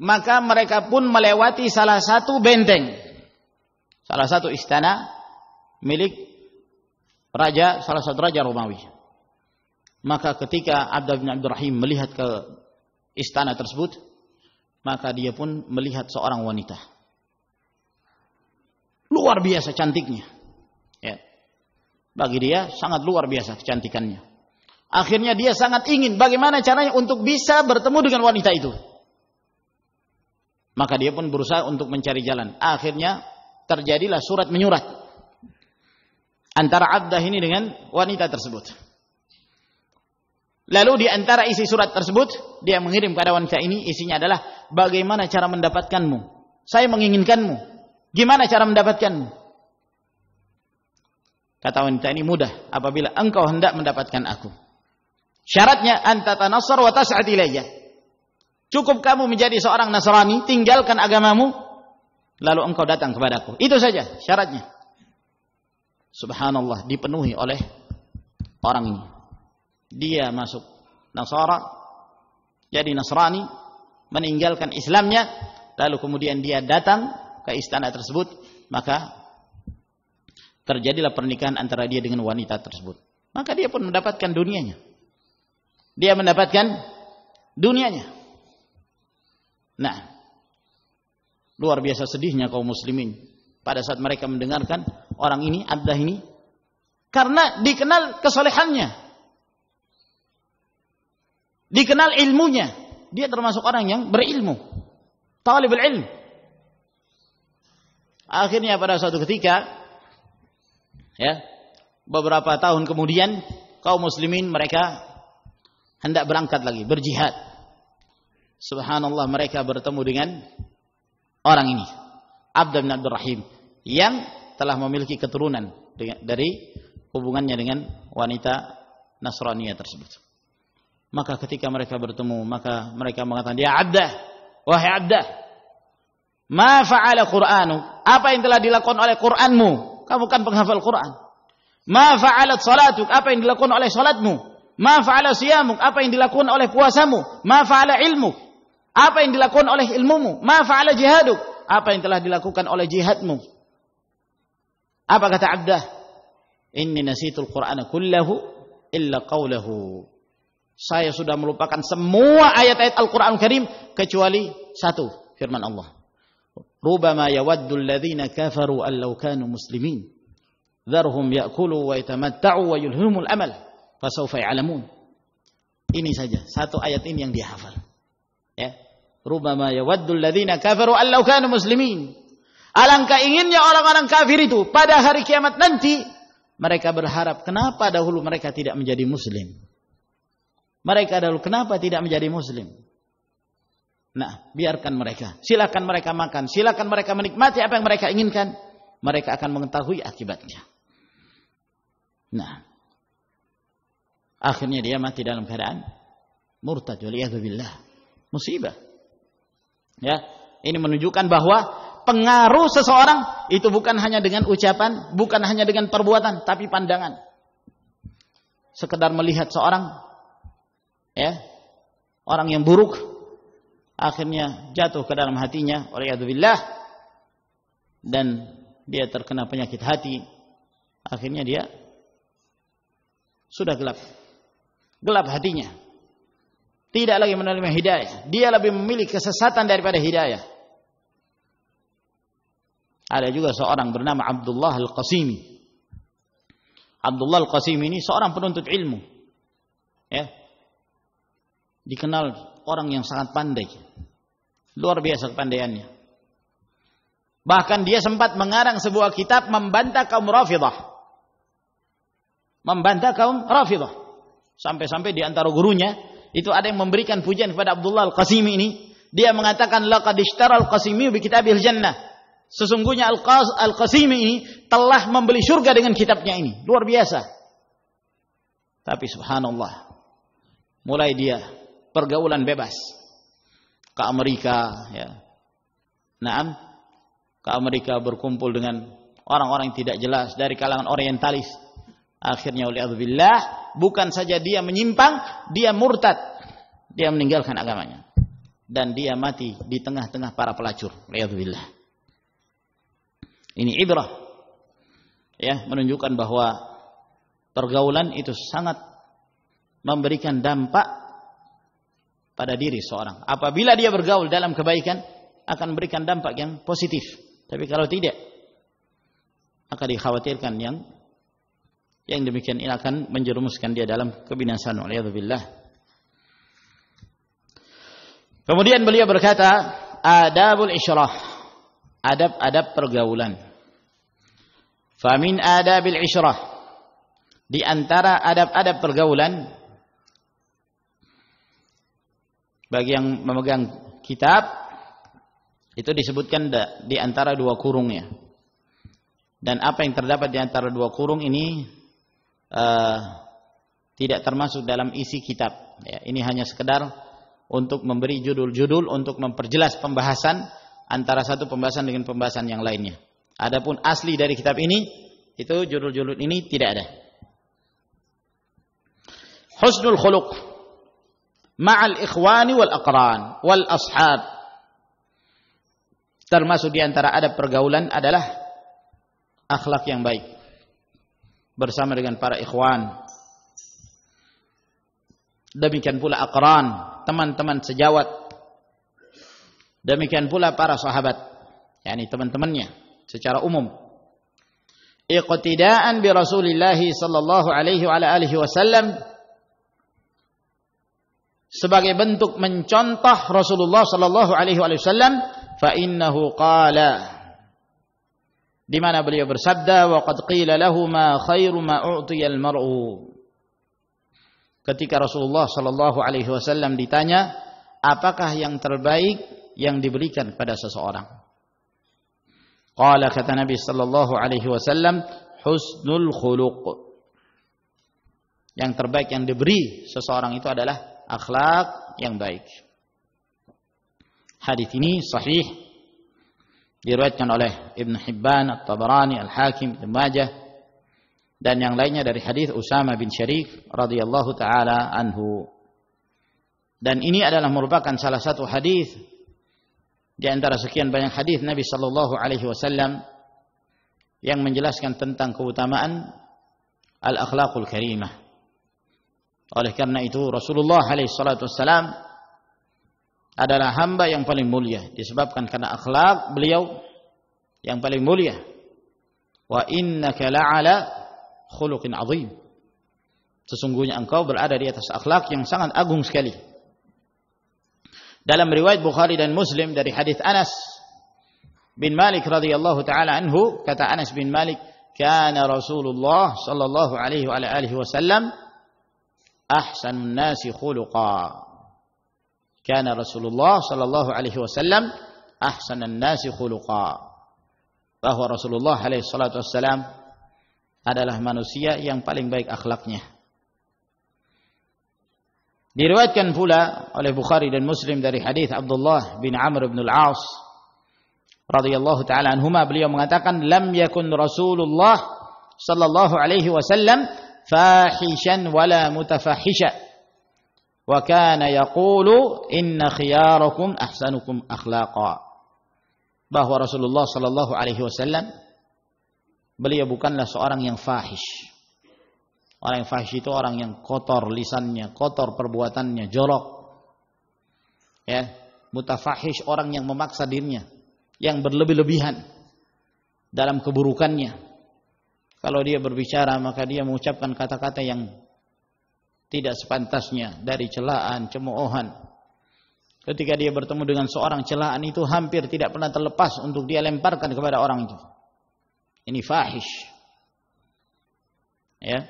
maka mereka pun melewati salah satu benteng. Salah satu istana milik raja, salah satu raja Romawi. Maka ketika Abdullah bin Abdurrahim melihat ke istana tersebut, maka dia pun melihat seorang wanita. Luar biasa cantiknya. Bagi dia sangat luar biasa kecantikannya. Akhirnya dia sangat ingin bagaimana caranya untuk bisa bertemu dengan wanita itu. Maka dia pun berusaha untuk mencari jalan. Akhirnya terjadilah surat menyurat antara Abdah ini dengan wanita tersebut. Lalu di antara isi surat tersebut dia mengirim kepada wanita ini isinya adalah bagaimana cara mendapatkanmu. Saya menginginkanmu. Gimana cara mendapatkanmu? Kata wanita ini mudah apabila engkau hendak mendapatkan aku. Syaratnya nasr wa Cukup kamu menjadi seorang Nasrani, tinggalkan agamamu, lalu engkau datang kepadaku. Itu saja syaratnya. Subhanallah dipenuhi oleh orang ini. Dia masuk Nasara, jadi Nasrani, meninggalkan Islamnya, lalu kemudian dia datang ke istana tersebut, maka terjadilah pernikahan antara dia dengan wanita tersebut. Maka dia pun mendapatkan dunianya. Dia mendapatkan dunianya. Nah, luar biasa sedihnya kaum muslimin pada saat mereka mendengarkan orang ini, Abdah ini karena dikenal kesolehannya, dikenal ilmunya. Dia termasuk orang yang berilmu. Talibul ilm. Akhirnya pada suatu ketika Ya. Beberapa tahun kemudian kaum muslimin mereka hendak berangkat lagi berjihad. Subhanallah mereka bertemu dengan orang ini Abdul bin Rahim yang telah memiliki keturunan dari hubungannya dengan wanita Nasrani tersebut. Maka ketika mereka bertemu, maka mereka mengatakan, "Ya Abda wahai Abda ma fa'ala Qur'anu? Apa yang telah dilakukan oleh Qur'anmu?" Kamu bukan penghafal Quran. Ma fa'alat salatuk? Apa yang dilakukan oleh salatmu? Ma fa'ala siyamuk? Apa yang dilakukan oleh puasamu? Ma fa'ala ilmuk? Apa yang dilakukan oleh ilmumu? Ma fa'ala jihaduk? Apa yang telah dilakukan oleh jihadmu? Apa kata Abdah? Inni nasitul Qur'ana kullahu illa qawlahu. Saya sudah melupakan semua ayat-ayat Al-Quran Al Karim kecuali satu firman Allah yawaddu alladhina kafaru allau kanu muslimin كانوا ya'kulu wa يأكلوا wa yulhumul amal. فسوف يعلمون ini saja satu ayat ini yang dihafal. ya rubama yawaddu alladhina kafaru allau kanu muslimin alangkah inginnya orang-orang kafir itu pada hari kiamat nanti mereka berharap kenapa dahulu mereka tidak menjadi muslim mereka dahulu kenapa tidak menjadi muslim Nah, biarkan mereka. Silakan mereka makan, silakan mereka menikmati apa yang mereka inginkan. Mereka akan mengetahui akibatnya. Nah, akhirnya dia mati dalam keadaan murtad waliyadzubillah. Musibah. Ya, ini menunjukkan bahwa pengaruh seseorang itu bukan hanya dengan ucapan, bukan hanya dengan perbuatan, tapi pandangan. Sekedar melihat seorang ya, orang yang buruk akhirnya jatuh ke dalam hatinya oleh dan dia terkena penyakit hati akhirnya dia sudah gelap gelap hatinya tidak lagi menerima hidayah dia lebih memilih kesesatan daripada hidayah ada juga seorang bernama Abdullah Al-Qasimi Abdullah Al-Qasimi ini seorang penuntut ilmu ya dikenal orang yang sangat pandai. Luar biasa kepandaiannya. Bahkan dia sempat mengarang sebuah kitab membantah kaum Rafidah. Membantah kaum Rafidah. Sampai-sampai di antara gurunya itu ada yang memberikan pujian kepada Abdullah Al-Qasimi ini. Dia mengatakan laqad ishtara Al-Qasimi bi kitabil jannah. Sesungguhnya Al-Qasimi ini telah membeli surga dengan kitabnya ini. Luar biasa. Tapi subhanallah. Mulai dia pergaulan bebas ke Amerika ya. Naam ke Amerika berkumpul dengan orang-orang yang tidak jelas dari kalangan orientalis. Akhirnya oleh Abdullah bukan saja dia menyimpang, dia murtad. Dia meninggalkan agamanya. Dan dia mati di tengah-tengah para pelacur. Alhamdulillah. Ini ibrah. Ya, menunjukkan bahwa pergaulan itu sangat memberikan dampak pada diri seorang. Apabila dia bergaul dalam kebaikan, akan berikan dampak yang positif. Tapi kalau tidak, akan dikhawatirkan yang yang demikian ini akan menjerumuskan dia dalam kebinasaan. Alhamdulillah. Kemudian beliau berkata, adabul isyarah, adab-adab pergaulan. Famin adabil isyarah. Di antara adab-adab pergaulan bagi yang memegang kitab itu disebutkan di antara dua kurungnya. Dan apa yang terdapat di antara dua kurung ini uh, tidak termasuk dalam isi kitab. Ya, ini hanya sekedar untuk memberi judul-judul untuk memperjelas pembahasan antara satu pembahasan dengan pembahasan yang lainnya. Adapun asli dari kitab ini itu judul-judul ini tidak ada. Husnul khuluq ma'al ikhwani wal aqran wal ashab termasuk di antara adab pergaulan adalah akhlak yang baik bersama dengan para ikhwan demikian pula aqran teman-teman sejawat demikian pula para sahabat yakni teman-temannya secara umum iqtidaan bi rasulillahi sallallahu alaihi wa alihi wasallam sebagai bentuk mencontoh Rasulullah sallallahu alaihi wasallam fa innahu qala di mana beliau bersabda wa qad qila lahu ma khairu ma u'tiya al-mar'u ketika Rasulullah sallallahu alaihi wasallam ditanya apakah yang terbaik yang diberikan kepada seseorang qala kata Nabi sallallahu alaihi wasallam husnul khuluq yang terbaik yang diberi seseorang itu adalah akhlak yang baik. Hadis ini sahih diriwayatkan oleh Ibn Hibban, At-Tabarani, Al-Hakim, Ibn Majah dan yang lainnya dari hadis Usama bin Syarif radhiyallahu taala anhu. Dan ini adalah merupakan salah satu hadis di antara sekian banyak hadis Nabi sallallahu alaihi wasallam yang menjelaskan tentang keutamaan al-akhlaqul karimah oleh karena itu Rasulullah alaihissalatu adalah hamba yang paling mulia disebabkan karena akhlak beliau yang paling mulia. Wa innaka la'ala khuluqin azim. Sesungguhnya engkau berada di atas akhlak yang sangat agung sekali. Dalam riwayat Bukhari dan Muslim dari hadis Anas bin Malik radhiyallahu taala anhu kata Anas bin Malik kana Rasulullah sallallahu alaihi wa alihi wasallam ahsanun nasi khuluqa. Kana Rasulullah sallallahu alaihi wasallam ahsanun nasi khuluqa. Bahwa Rasulullah alaihi salatu wasallam adalah manusia yang paling baik akhlaknya. Diriwayatkan pula oleh Bukhari dan Muslim dari hadis Abdullah bin Amr bin Al-As radhiyallahu taala anhuma beliau mengatakan lam yakun Rasulullah sallallahu alaihi wasallam fahishan wala mutafahisha wa kana yaqulu inna khiyarakum ahsanukum akhlaqa bahwa Rasulullah sallallahu alaihi wasallam beliau bukanlah seorang yang fahish orang yang fahish itu orang yang kotor lisannya kotor perbuatannya jorok ya mutafahish orang yang memaksa dirinya yang berlebih-lebihan dalam keburukannya kalau dia berbicara maka dia mengucapkan kata-kata yang tidak sepantasnya dari celaan, cemoohan. Ketika dia bertemu dengan seorang celaan itu hampir tidak pernah terlepas untuk dia lemparkan kepada orang itu. Ini fahish. Ya.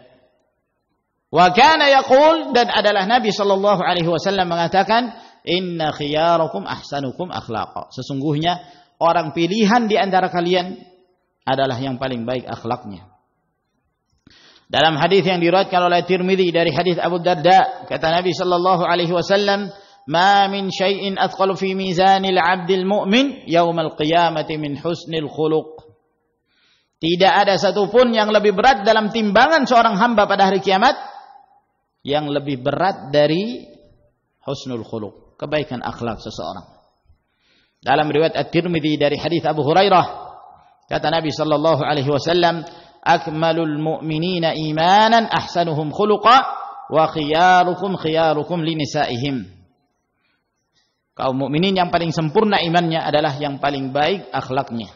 Wa kana yaqul dan adalah Nabi sallallahu alaihi wasallam mengatakan, "Inna khiyarakum ahsanukum akhlaqa." Sesungguhnya orang pilihan di antara kalian adalah yang paling baik akhlaknya. Dalam hadis yang diriwayatkan oleh Tirmidzi dari hadis Abu Darda, kata Nabi sallallahu alaihi wasallam, "Ma min syai'in athqalu fi mizanil 'abdil mu'min yaumal qiyamati min husnil khuluq." Tidak ada satupun yang lebih berat dalam timbangan seorang hamba pada hari kiamat yang lebih berat dari husnul khuluq, kebaikan akhlak seseorang. Dalam riwayat At-Tirmidzi dari hadis Abu Hurairah, kata Nabi sallallahu alaihi wasallam, akmalul mu'minina imanan ahsanuhum khuluqa wa khiyarukum khiyarukum linisaihim. Kaum mukminin yang paling sempurna imannya adalah yang paling baik akhlaknya.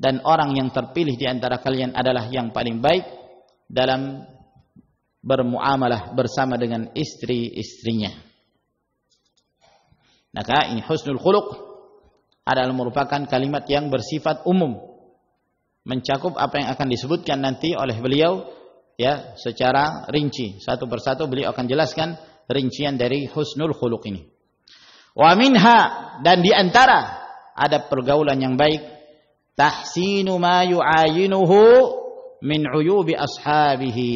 Dan orang yang terpilih di antara kalian adalah yang paling baik dalam bermuamalah bersama dengan istri-istrinya. Maka ini husnul khuluq adalah merupakan kalimat yang bersifat umum mencakup apa yang akan disebutkan nanti oleh beliau ya secara rinci satu persatu beliau akan jelaskan rincian dari husnul khuluq ini. Wa minha dan di antara ada pergaulan yang baik tahsinu ma yu'ayinuhu min uyubi ashabihi.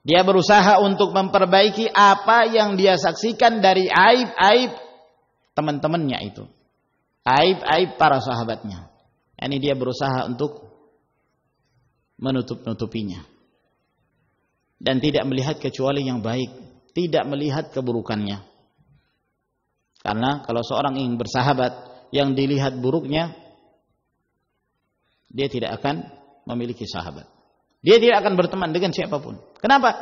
Dia berusaha untuk memperbaiki apa yang dia saksikan dari aib-aib teman-temannya itu. Aib-aib para sahabatnya ini dia berusaha untuk menutup-nutupinya dan tidak melihat kecuali yang baik, tidak melihat keburukannya. Karena kalau seorang ingin bersahabat yang dilihat buruknya dia tidak akan memiliki sahabat. Dia tidak akan berteman dengan siapapun. Kenapa?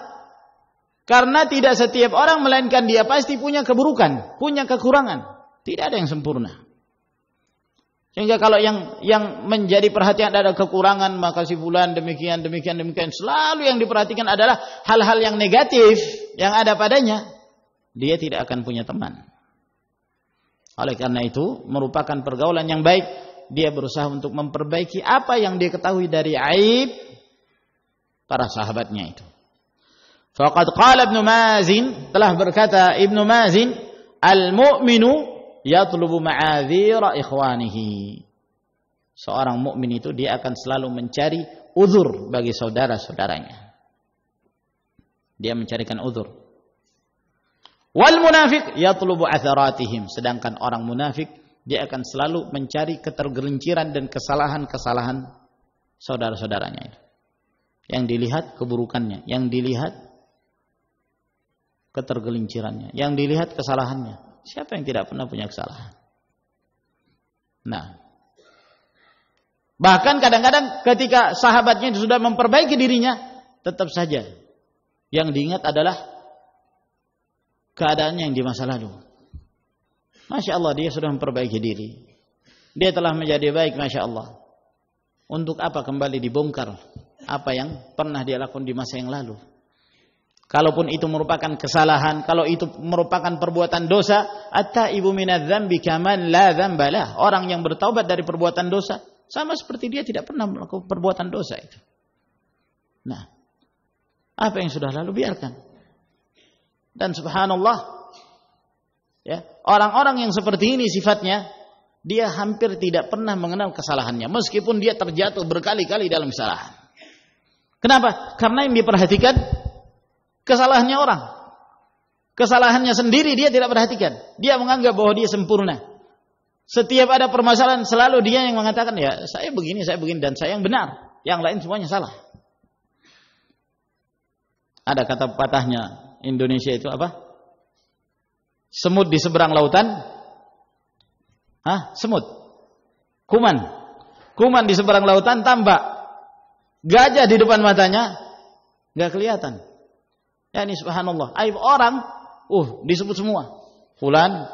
Karena tidak setiap orang melainkan dia pasti punya keburukan, punya kekurangan. Tidak ada yang sempurna. Sehingga kalau yang yang menjadi perhatian ada kekurangan, maka si bulan demikian, demikian, demikian. Selalu yang diperhatikan adalah hal-hal yang negatif yang ada padanya. Dia tidak akan punya teman. Oleh karena itu, merupakan pergaulan yang baik. Dia berusaha untuk memperbaiki apa yang dia ketahui dari aib para sahabatnya itu. Faqad qala Ibnu Mazin telah berkata Ibnu Mazin al-mu'minu yatlubu ma'adhira ikhwanihi. Seorang mukmin itu dia akan selalu mencari uzur bagi saudara-saudaranya. Dia mencarikan uzur. Wal munafik yatlubu atharatihim, sedangkan orang munafik dia akan selalu mencari ketergelinciran dan kesalahan-kesalahan saudara-saudaranya. Yang dilihat keburukannya, yang dilihat ketergelincirannya, yang dilihat kesalahannya. Siapa yang tidak pernah punya kesalahan? Nah, bahkan kadang-kadang ketika sahabatnya sudah memperbaiki dirinya, tetap saja yang diingat adalah keadaannya yang di masa lalu. Masya Allah dia sudah memperbaiki diri. Dia telah menjadi baik, Masya Allah. Untuk apa kembali dibongkar apa yang pernah dia lakukan di masa yang lalu? Kalaupun itu merupakan kesalahan, kalau itu merupakan perbuatan dosa, atta ibu minadzambi kaman la dzambalah. Orang yang bertaubat dari perbuatan dosa, sama seperti dia tidak pernah melakukan perbuatan dosa itu. Nah, apa yang sudah lalu biarkan. Dan subhanallah, ya, orang-orang yang seperti ini sifatnya, dia hampir tidak pernah mengenal kesalahannya meskipun dia terjatuh berkali-kali dalam kesalahan. Kenapa? Karena yang diperhatikan kesalahannya orang. Kesalahannya sendiri dia tidak perhatikan. Dia menganggap bahwa dia sempurna. Setiap ada permasalahan selalu dia yang mengatakan ya saya begini, saya begini dan saya yang benar. Yang lain semuanya salah. Ada kata patahnya Indonesia itu apa? Semut di seberang lautan. Hah? Semut. Kuman. Kuman di seberang lautan tambak. Gajah di depan matanya Gak kelihatan. Ya ini subhanallah. Aib orang, uh disebut semua. Fulan,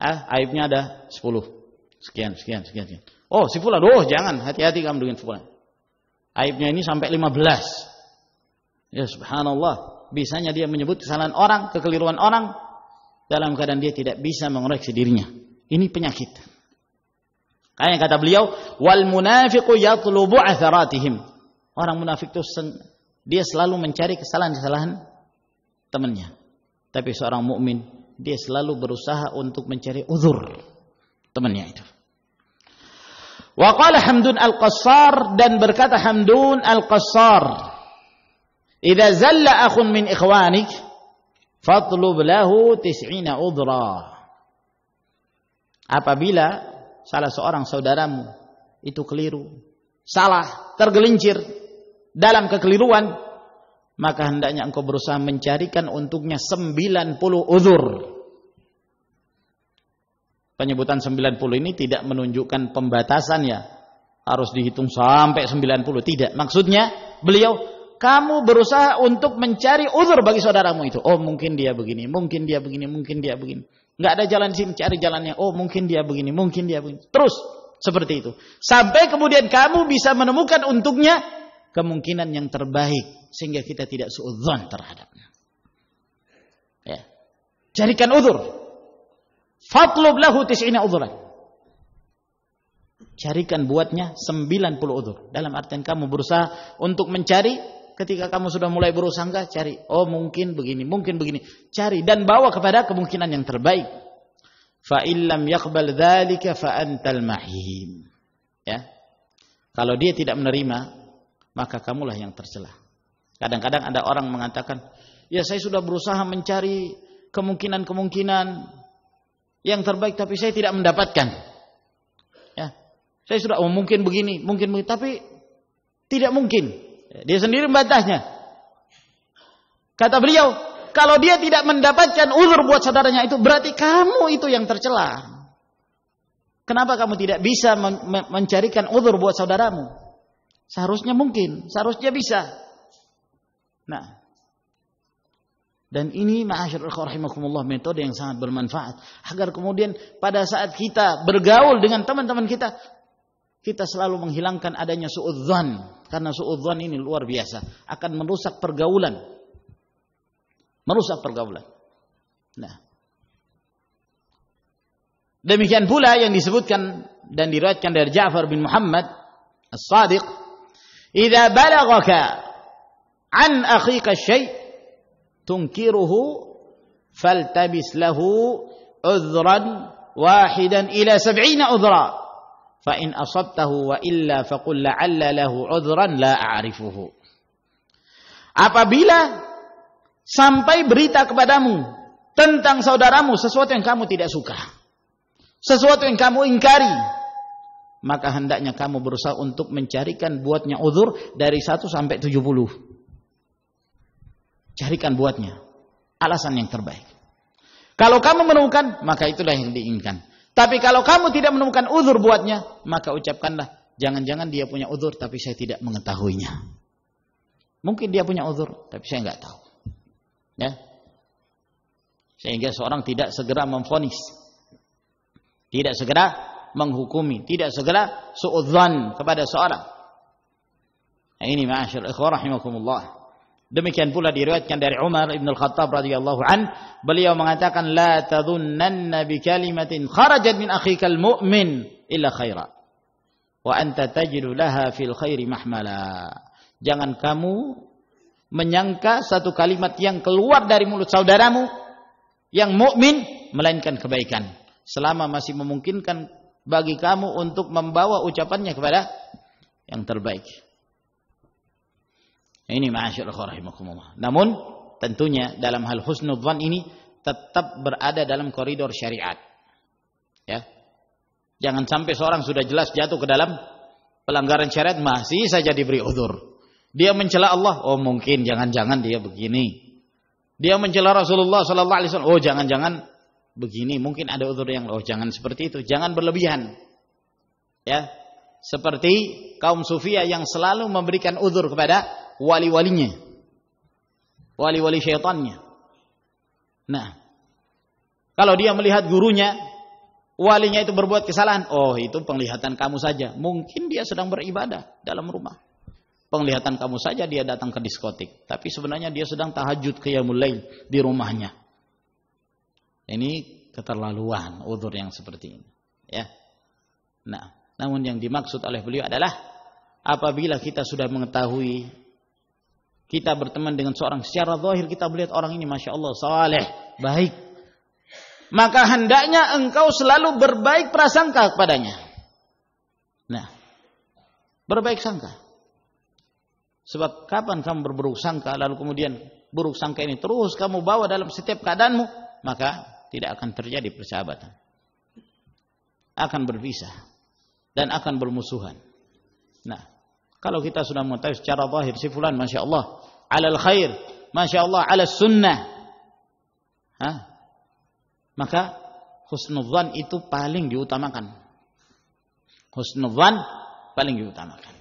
ah, aibnya ada 10. Sekian, sekian, sekian, sekian. Oh si Fulan, oh jangan, hati-hati kamu dengan Fulan. Aibnya ini sampai 15. Ya subhanallah. Bisanya dia menyebut kesalahan orang, kekeliruan orang. Dalam keadaan dia tidak bisa mengoreksi dirinya. Ini penyakit. Kayak kata beliau, wal munafiqu yatlubu atharatihim. Orang munafik itu sen dia selalu mencari kesalahan-kesalahan temannya. Tapi seorang mukmin dia selalu berusaha untuk mencari uzur temannya itu. Wa qala Hamdun Al-Qassar dan berkata Hamdun Al-Qassar, "Idza zalla akhun min ikhwanik, fatlub lahu 90 udhra." Apabila salah seorang saudaramu itu keliru, salah, tergelincir, dalam kekeliruan, maka hendaknya engkau berusaha mencarikan untuknya 90 uzur. Penyebutan 90 ini tidak menunjukkan pembatasan ya, Harus dihitung sampai 90. Tidak. Maksudnya beliau kamu berusaha untuk mencari uzur bagi saudaramu itu. Oh mungkin dia begini, mungkin dia begini, mungkin dia begini. Nggak ada jalan sih cari jalannya. Oh mungkin dia begini, mungkin dia begini. Terus seperti itu. Sampai kemudian kamu bisa menemukan untuknya kemungkinan yang terbaik sehingga kita tidak suudzon terhadapnya. Ya. Carikan uzur. Fatlub lahu tis'ina uzuran. Carikan buatnya 90 uzur. Dalam artian kamu berusaha untuk mencari ketika kamu sudah mulai berusaha cari oh mungkin begini mungkin begini cari dan bawa kepada kemungkinan yang terbaik fa illam yaqbal dzalika fa antal mahim ya kalau dia tidak menerima maka kamulah yang tercela. Kadang-kadang ada orang mengatakan, "Ya, saya sudah berusaha mencari kemungkinan-kemungkinan yang terbaik tapi saya tidak mendapatkan." Ya. Saya sudah oh, mungkin begini, mungkin begini, tapi tidak mungkin. Ya, dia sendiri membantahnya. Kata beliau, kalau dia tidak mendapatkan uzur buat saudaranya itu berarti kamu itu yang tercela. Kenapa kamu tidak bisa mencarikan uzur buat saudaramu? Seharusnya mungkin, seharusnya bisa. Nah, dan ini ma'asyarul metode yang sangat bermanfaat agar kemudian pada saat kita bergaul dengan teman-teman kita kita selalu menghilangkan adanya suudzan karena suudzan ini luar biasa akan merusak pergaulan merusak pergaulan nah demikian pula yang disebutkan dan diriwayatkan dari Ja'far bin Muhammad As-Sadiq إذا بلغك عن أخيك الشيء تنكره فالتبس له عذرا واحدا إلى سبعين عذرا فإن أصبته وإلا فقل لعل له عذرا لا أعرفه apabila sampai berita kepadamu tentang saudaramu sesuatu yang kamu tidak suka sesuatu yang kamu ingkari maka hendaknya kamu berusaha untuk mencarikan buatnya uzur dari 1 sampai 70. Carikan buatnya. Alasan yang terbaik. Kalau kamu menemukan, maka itulah yang diinginkan. Tapi kalau kamu tidak menemukan uzur buatnya, maka ucapkanlah, jangan-jangan dia punya uzur, tapi saya tidak mengetahuinya. Mungkin dia punya uzur, tapi saya nggak tahu. Ya, sehingga seorang tidak segera memfonis, tidak segera menghukumi, tidak segera suudzan kepada seorang. Nah, ini ma'asyar ikhwah rahimakumullah. Demikian pula diriwayatkan dari Umar bin Al-Khattab radhiyallahu an, beliau mengatakan la tadhunnanna bi kalimatin kharajat min akhikal mu'min illa khaira. Wa anta tajidu laha fil khairi mahmala. Jangan kamu menyangka satu kalimat yang keluar dari mulut saudaramu yang mukmin melainkan kebaikan selama masih memungkinkan bagi kamu untuk membawa ucapannya kepada yang terbaik. Ini ma'asyiral rahimakumullah. Namun tentunya dalam hal husnudzan ini tetap berada dalam koridor syariat. Ya. Jangan sampai seorang sudah jelas jatuh ke dalam pelanggaran syariat masih saja diberi udzur. Dia mencela Allah, oh mungkin jangan-jangan dia begini. Dia mencela Rasulullah sallallahu alaihi wasallam, oh jangan-jangan begini mungkin ada uzur yang oh jangan seperti itu jangan berlebihan ya seperti kaum sufia yang selalu memberikan uzur kepada wali-walinya wali-wali syaitannya nah kalau dia melihat gurunya walinya itu berbuat kesalahan oh itu penglihatan kamu saja mungkin dia sedang beribadah dalam rumah penglihatan kamu saja dia datang ke diskotik tapi sebenarnya dia sedang tahajud qiyamul mulai di rumahnya ini keterlaluan uzur yang seperti ini, ya. Nah, namun yang dimaksud oleh beliau adalah apabila kita sudah mengetahui kita berteman dengan seorang secara zahir kita melihat orang ini masya Allah saleh baik maka hendaknya engkau selalu berbaik prasangka kepadanya nah berbaik sangka sebab kapan kamu berburuk sangka lalu kemudian buruk sangka ini terus kamu bawa dalam setiap keadaanmu maka tidak akan terjadi persahabatan. Akan berpisah dan akan bermusuhan. Nah, kalau kita sudah mengetahui secara zahir si fulan Masya Allah alal khair, Masya Allah alal sunnah. Hah? Maka husnudzan itu paling diutamakan. Husnudzan paling diutamakan.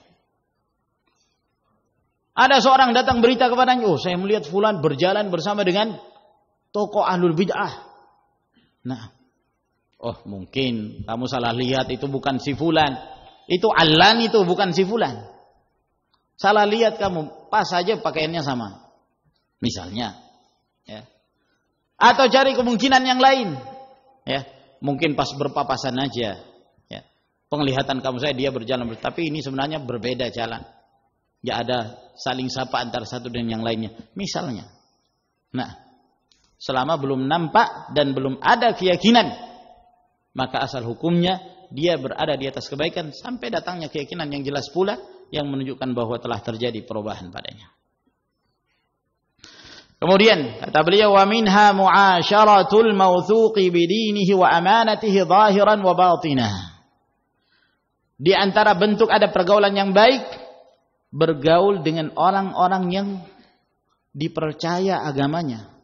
Ada seorang datang berita kepadanya, oh saya melihat fulan berjalan bersama dengan tokoh ahlul bid'ah. Nah, oh mungkin kamu salah lihat itu bukan si fulan. Itu Alan itu bukan si fulan. Salah lihat kamu, pas saja pakaiannya sama. Misalnya, ya. Atau cari kemungkinan yang lain. Ya, mungkin pas berpapasan aja. Ya. Penglihatan kamu saya dia berjalan, tapi ini sebenarnya berbeda jalan. Ya ada saling sapa antara satu dengan yang lainnya. Misalnya. Nah, selama belum nampak dan belum ada keyakinan maka asal hukumnya dia berada di atas kebaikan sampai datangnya keyakinan yang jelas pula yang menunjukkan bahwa telah terjadi perubahan padanya. Kemudian kata beliau wa minha mu'asyaratul mawthuqi bidinihi wa amanatihi zahiran wa batinah. Di antara bentuk ada pergaulan yang baik bergaul dengan orang-orang yang dipercaya agamanya,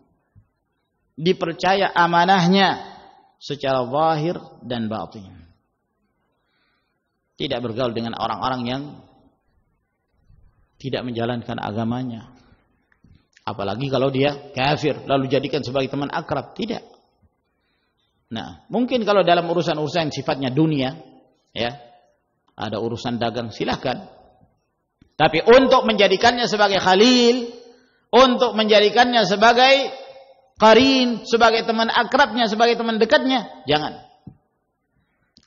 dipercaya amanahnya secara wahir dan batin. Tidak bergaul dengan orang-orang yang tidak menjalankan agamanya. Apalagi kalau dia kafir lalu jadikan sebagai teman akrab, tidak. Nah, mungkin kalau dalam urusan-urusan sifatnya dunia, ya, ada urusan dagang silahkan. Tapi untuk menjadikannya sebagai khalil, untuk menjadikannya sebagai Karin sebagai teman akrabnya, sebagai teman dekatnya, jangan.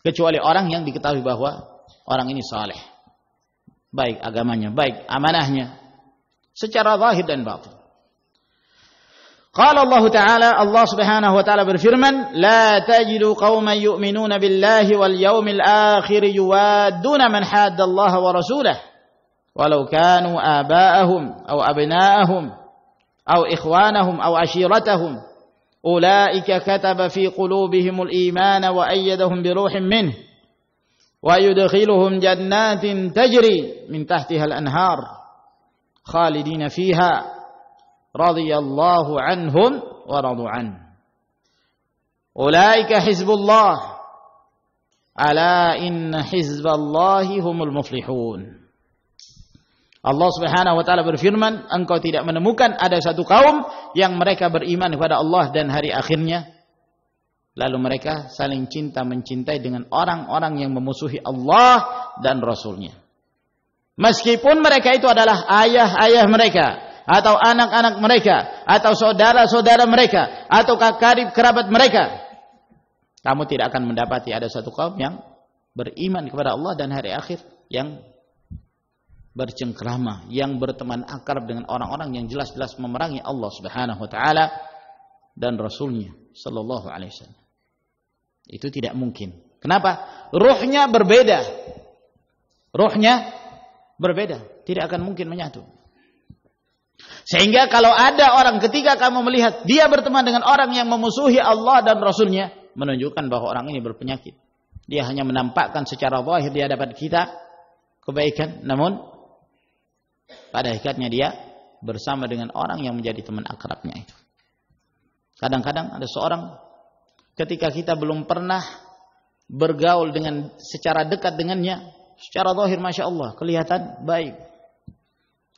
Kecuali orang yang diketahui bahwa orang ini saleh. Baik agamanya, baik amanahnya. Secara zahir dan batin. Qala Allah Ta'ala Allah Subhanahu wa taala berfirman, "La tajidu qauman yu'minuna billahi wal yawmil akhir yuwadduna man hadda Allah wa rasulahu walau kanu aba'ahum aw abna'ahum أو إخوانهم أو عشيرتهم أولئك كتب في قلوبهم الإيمان وأيدهم بروح منه ويدخلهم جنات تجري من تحتها الأنهار خالدين فيها رضي الله عنهم ورضوا عنه أولئك حزب الله ألا إن حزب الله هم المفلحون Allah Subhanahu wa taala berfirman, engkau tidak menemukan ada satu kaum yang mereka beriman kepada Allah dan hari akhirnya lalu mereka saling cinta mencintai dengan orang-orang yang memusuhi Allah dan Rasulnya. Meskipun mereka itu adalah ayah-ayah mereka, atau anak-anak mereka, atau saudara-saudara mereka, atau karib kerabat mereka, kamu tidak akan mendapati ada satu kaum yang beriman kepada Allah dan hari akhir yang bercengkrama, yang berteman akrab dengan orang-orang yang jelas-jelas memerangi Allah Subhanahu wa taala dan rasulnya sallallahu alaihi wasallam. Itu tidak mungkin. Kenapa? Ruhnya berbeda. Ruhnya berbeda, tidak akan mungkin menyatu. Sehingga kalau ada orang ketika kamu melihat dia berteman dengan orang yang memusuhi Allah dan Rasulnya, menunjukkan bahwa orang ini berpenyakit. Dia hanya menampakkan secara zahir di hadapan kita kebaikan, namun pada hakikatnya dia bersama dengan orang yang menjadi teman akrabnya itu. Kadang-kadang ada seorang ketika kita belum pernah bergaul dengan secara dekat dengannya, secara zahir masya Allah kelihatan baik.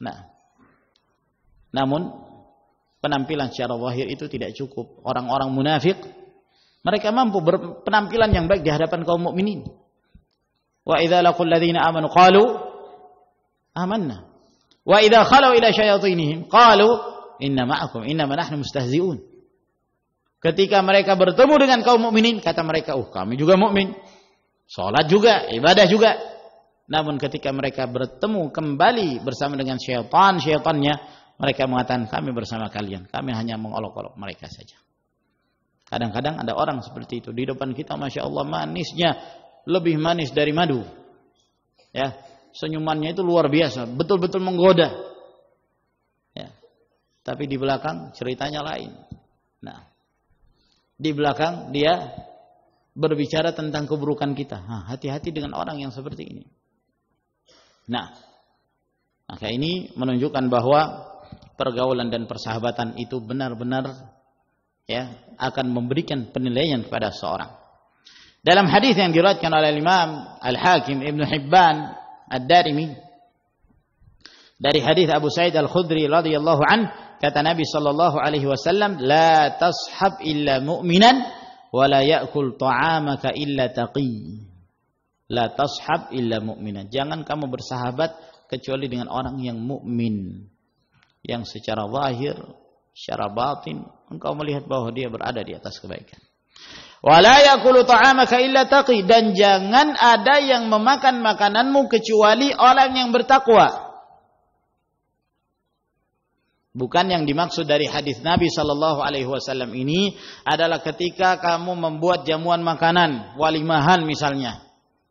Nah, namun penampilan secara zahir itu tidak cukup. Orang-orang munafik mereka mampu berpenampilan yang baik di hadapan kaum mukminin. Wa idza laqul ladzina amanu qalu amanna. Wa idza khalu ila syayatinihim qalu inna ma'akum inna nahnu mustahzi'un. Ketika mereka bertemu dengan kaum mukminin kata mereka, "Oh, kami juga mukmin. Salat juga, ibadah juga." Namun ketika mereka bertemu kembali bersama dengan syaitan, syaitannya mereka mengatakan, "Kami bersama kalian. Kami hanya mengolok-olok mereka saja." Kadang-kadang ada orang seperti itu di depan kita, masya Allah manisnya lebih manis dari madu. Ya, senyumannya itu luar biasa, betul-betul menggoda. Ya. Tapi di belakang ceritanya lain. Nah, di belakang dia berbicara tentang keburukan kita. Nah, hati-hati dengan orang yang seperti ini. Nah, maka ini menunjukkan bahwa pergaulan dan persahabatan itu benar-benar ya akan memberikan penilaian kepada seorang. Dalam hadis yang diriwayatkan oleh Imam Al Hakim Ibnu Hibban Ad-Darimi dari hadis Abu Sa'id Al-Khudri radhiyallahu an kata Nabi sallallahu alaihi wasallam la tashab illa mu'minan wa la ya'kul ta'amaka illa taqi la tashab illa mu'minan jangan kamu bersahabat kecuali dengan orang yang mukmin yang secara zahir secara batin engkau melihat bahwa dia berada di atas kebaikan Wala yakulu ta'amaka dan jangan ada yang memakan makananmu kecuali orang yang bertakwa. Bukan yang dimaksud dari hadis Nabi Shallallahu Alaihi Wasallam ini adalah ketika kamu membuat jamuan makanan walimahan misalnya,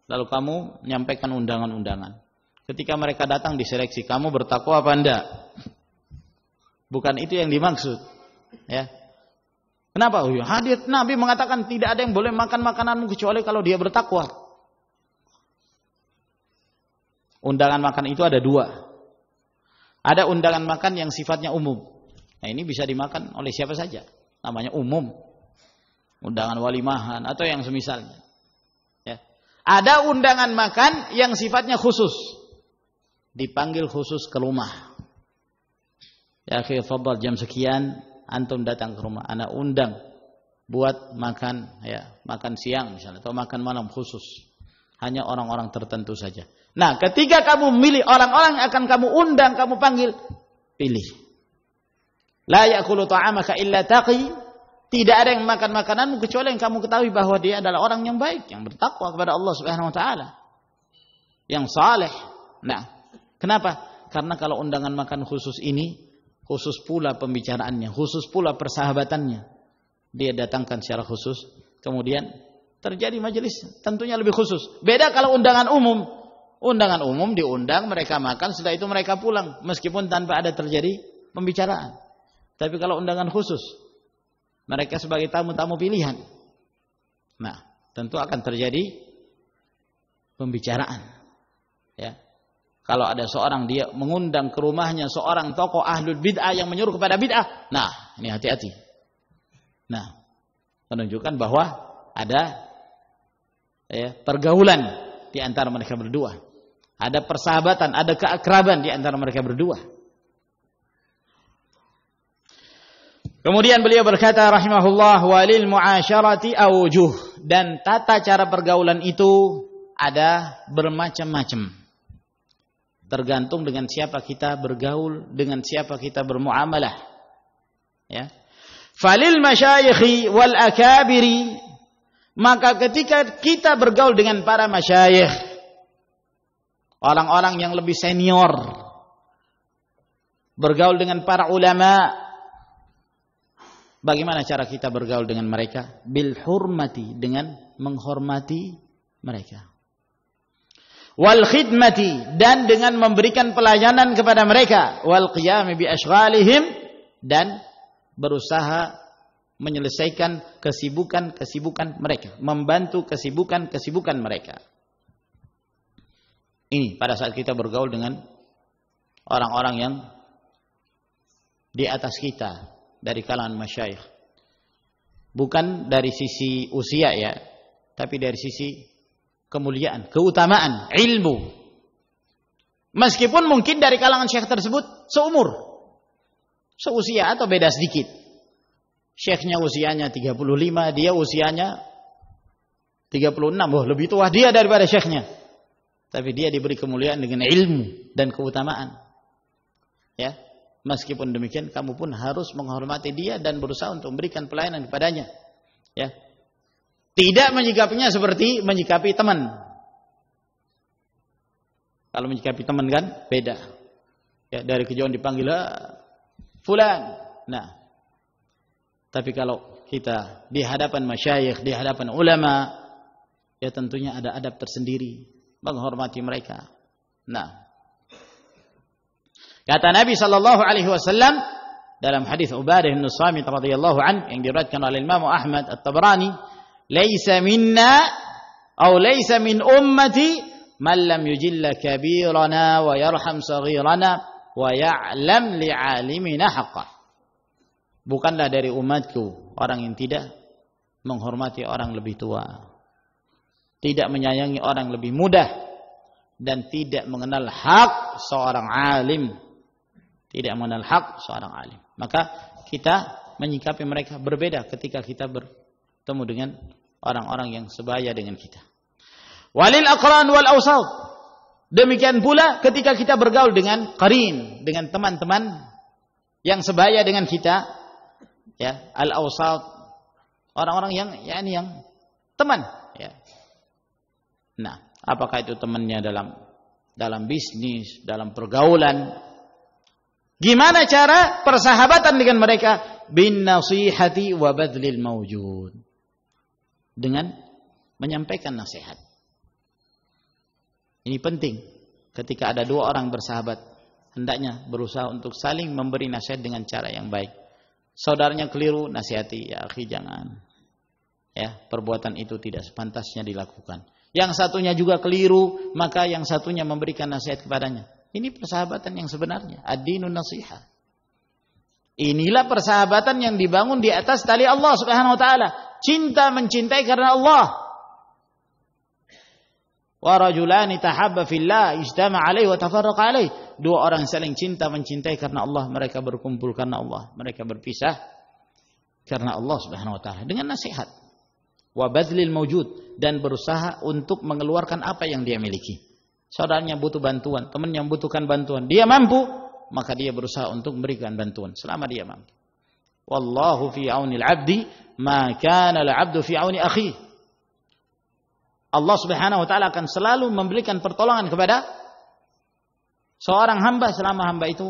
lalu kamu menyampaikan undangan-undangan. Ketika mereka datang diseleksi, kamu bertakwa apa enggak? Bukan itu yang dimaksud, ya. Kenapa? Oh, iya. Hadir Nabi mengatakan tidak ada yang boleh makan makananmu kecuali kalau dia bertakwa. Undangan makan itu ada dua. Ada undangan makan yang sifatnya umum. Nah ini bisa dimakan oleh siapa saja. Namanya umum. Undangan walimahan atau yang semisalnya. Ya. Ada undangan makan yang sifatnya khusus. Dipanggil khusus ke rumah. Ya akhir fadal jam sekian antum datang ke rumah, anak undang buat makan ya, makan siang misalnya atau makan malam khusus. Hanya orang-orang tertentu saja. Nah, ketika kamu milih orang-orang yang akan kamu undang, kamu panggil, pilih. La yakulu ta'amaka illa taqi. Tidak ada yang makan makananmu kecuali yang kamu ketahui bahwa dia adalah orang yang baik, yang bertakwa kepada Allah Subhanahu wa taala. Yang saleh. Nah, kenapa? Karena kalau undangan makan khusus ini Khusus pula pembicaraannya, khusus pula persahabatannya. Dia datangkan secara khusus, kemudian terjadi majelis tentunya lebih khusus. Beda kalau undangan umum. Undangan umum diundang, mereka makan, setelah itu mereka pulang. Meskipun tanpa ada terjadi pembicaraan. Tapi kalau undangan khusus, mereka sebagai tamu-tamu pilihan. Nah, tentu akan terjadi pembicaraan. Kalau ada seorang dia mengundang ke rumahnya seorang tokoh ahlul bid'ah yang menyuruh kepada bid'ah. Nah, ini hati-hati. Nah, menunjukkan bahwa ada ya, pergaulan di antara mereka berdua. Ada persahabatan, ada keakraban di antara mereka berdua. Kemudian beliau berkata rahimahullah walil muasyarati awujuh. dan tata cara pergaulan itu ada bermacam-macam tergantung dengan siapa kita bergaul, dengan siapa kita bermuamalah. Ya. Falil masyayikhi wal akabiri maka ketika kita bergaul dengan para masyayikh orang-orang yang lebih senior bergaul dengan para ulama bagaimana cara kita bergaul dengan mereka bil hurmati dengan menghormati mereka wal khidmati dan dengan memberikan pelayanan kepada mereka wal qiyami bi asghalihim dan berusaha menyelesaikan kesibukan-kesibukan mereka, membantu kesibukan-kesibukan mereka. Ini pada saat kita bergaul dengan orang-orang yang di atas kita dari kalangan masyayikh. Bukan dari sisi usia ya, tapi dari sisi kemuliaan, keutamaan, ilmu. Meskipun mungkin dari kalangan syekh tersebut seumur, seusia atau beda sedikit. Syekhnya usianya 35, dia usianya 36. Wah, lebih tua dia daripada syekhnya. Tapi dia diberi kemuliaan dengan ilmu dan keutamaan. Ya, meskipun demikian kamu pun harus menghormati dia dan berusaha untuk memberikan pelayanan kepadanya. Ya, tidak menyikapinya seperti menyikapi teman. Kalau menyikapi teman kan beda. Ya, dari kejauhan dipanggil ah, fulan. Nah, tapi kalau kita di hadapan masyayikh, di hadapan ulama, ya tentunya ada adab tersendiri menghormati mereka. Nah, kata Nabi Shallallahu Alaihi Wasallam dalam hadis Ubadah bin Samit radhiyallahu an yang diriwayatkan oleh Imam Ahmad At-Tabrani laisa minna au laisa min ummati man lam yujilla kabirana wa yarham saghirana wa ya'lam li'alimina haqqan. Bukanlah dari umatku orang yang tidak menghormati orang lebih tua, tidak menyayangi orang lebih muda dan tidak mengenal hak seorang alim. Tidak mengenal hak seorang alim. Maka kita menyikapi mereka berbeda ketika kita bertemu dengan orang-orang yang sebaya dengan kita. Walil aqran wal ausal. Demikian pula ketika kita bergaul dengan karin, dengan teman-teman yang sebaya dengan kita, ya, al ausal, orang-orang yang ya ini yang teman, ya. Nah, apakah itu temannya dalam dalam bisnis, dalam pergaulan? Gimana cara persahabatan dengan mereka? Bin nasihati wa badlil mawjud dengan menyampaikan nasihat. Ini penting ketika ada dua orang bersahabat hendaknya berusaha untuk saling memberi nasihat dengan cara yang baik. Saudaranya keliru, nasihati, ya akhi jangan. Ya, perbuatan itu tidak sepantasnya dilakukan. Yang satunya juga keliru, maka yang satunya memberikan nasihat kepadanya. Ini persahabatan yang sebenarnya, ad-dinun nasiha. Inilah persahabatan yang dibangun di atas tali Allah Subhanahu wa taala cinta mencintai karena Allah. Wa rajulani tahabba fillah ijtama alaihi wa tafarraqa alaihi. Dua orang saling cinta mencintai karena Allah, mereka berkumpul karena Allah, mereka berpisah karena Allah Subhanahu wa taala dengan nasihat. Wa badlil mawjud dan berusaha untuk mengeluarkan apa yang dia miliki. Saudaranya butuh bantuan, teman yang butuhkan bantuan. Dia mampu, maka dia berusaha untuk memberikan bantuan selama dia mampu. Wallahu fi auni al-'abdi ma kana al-'abdu fi auni akhi. Allah Subhanahu wa taala akan selalu memberikan pertolongan kepada seorang hamba selama hamba itu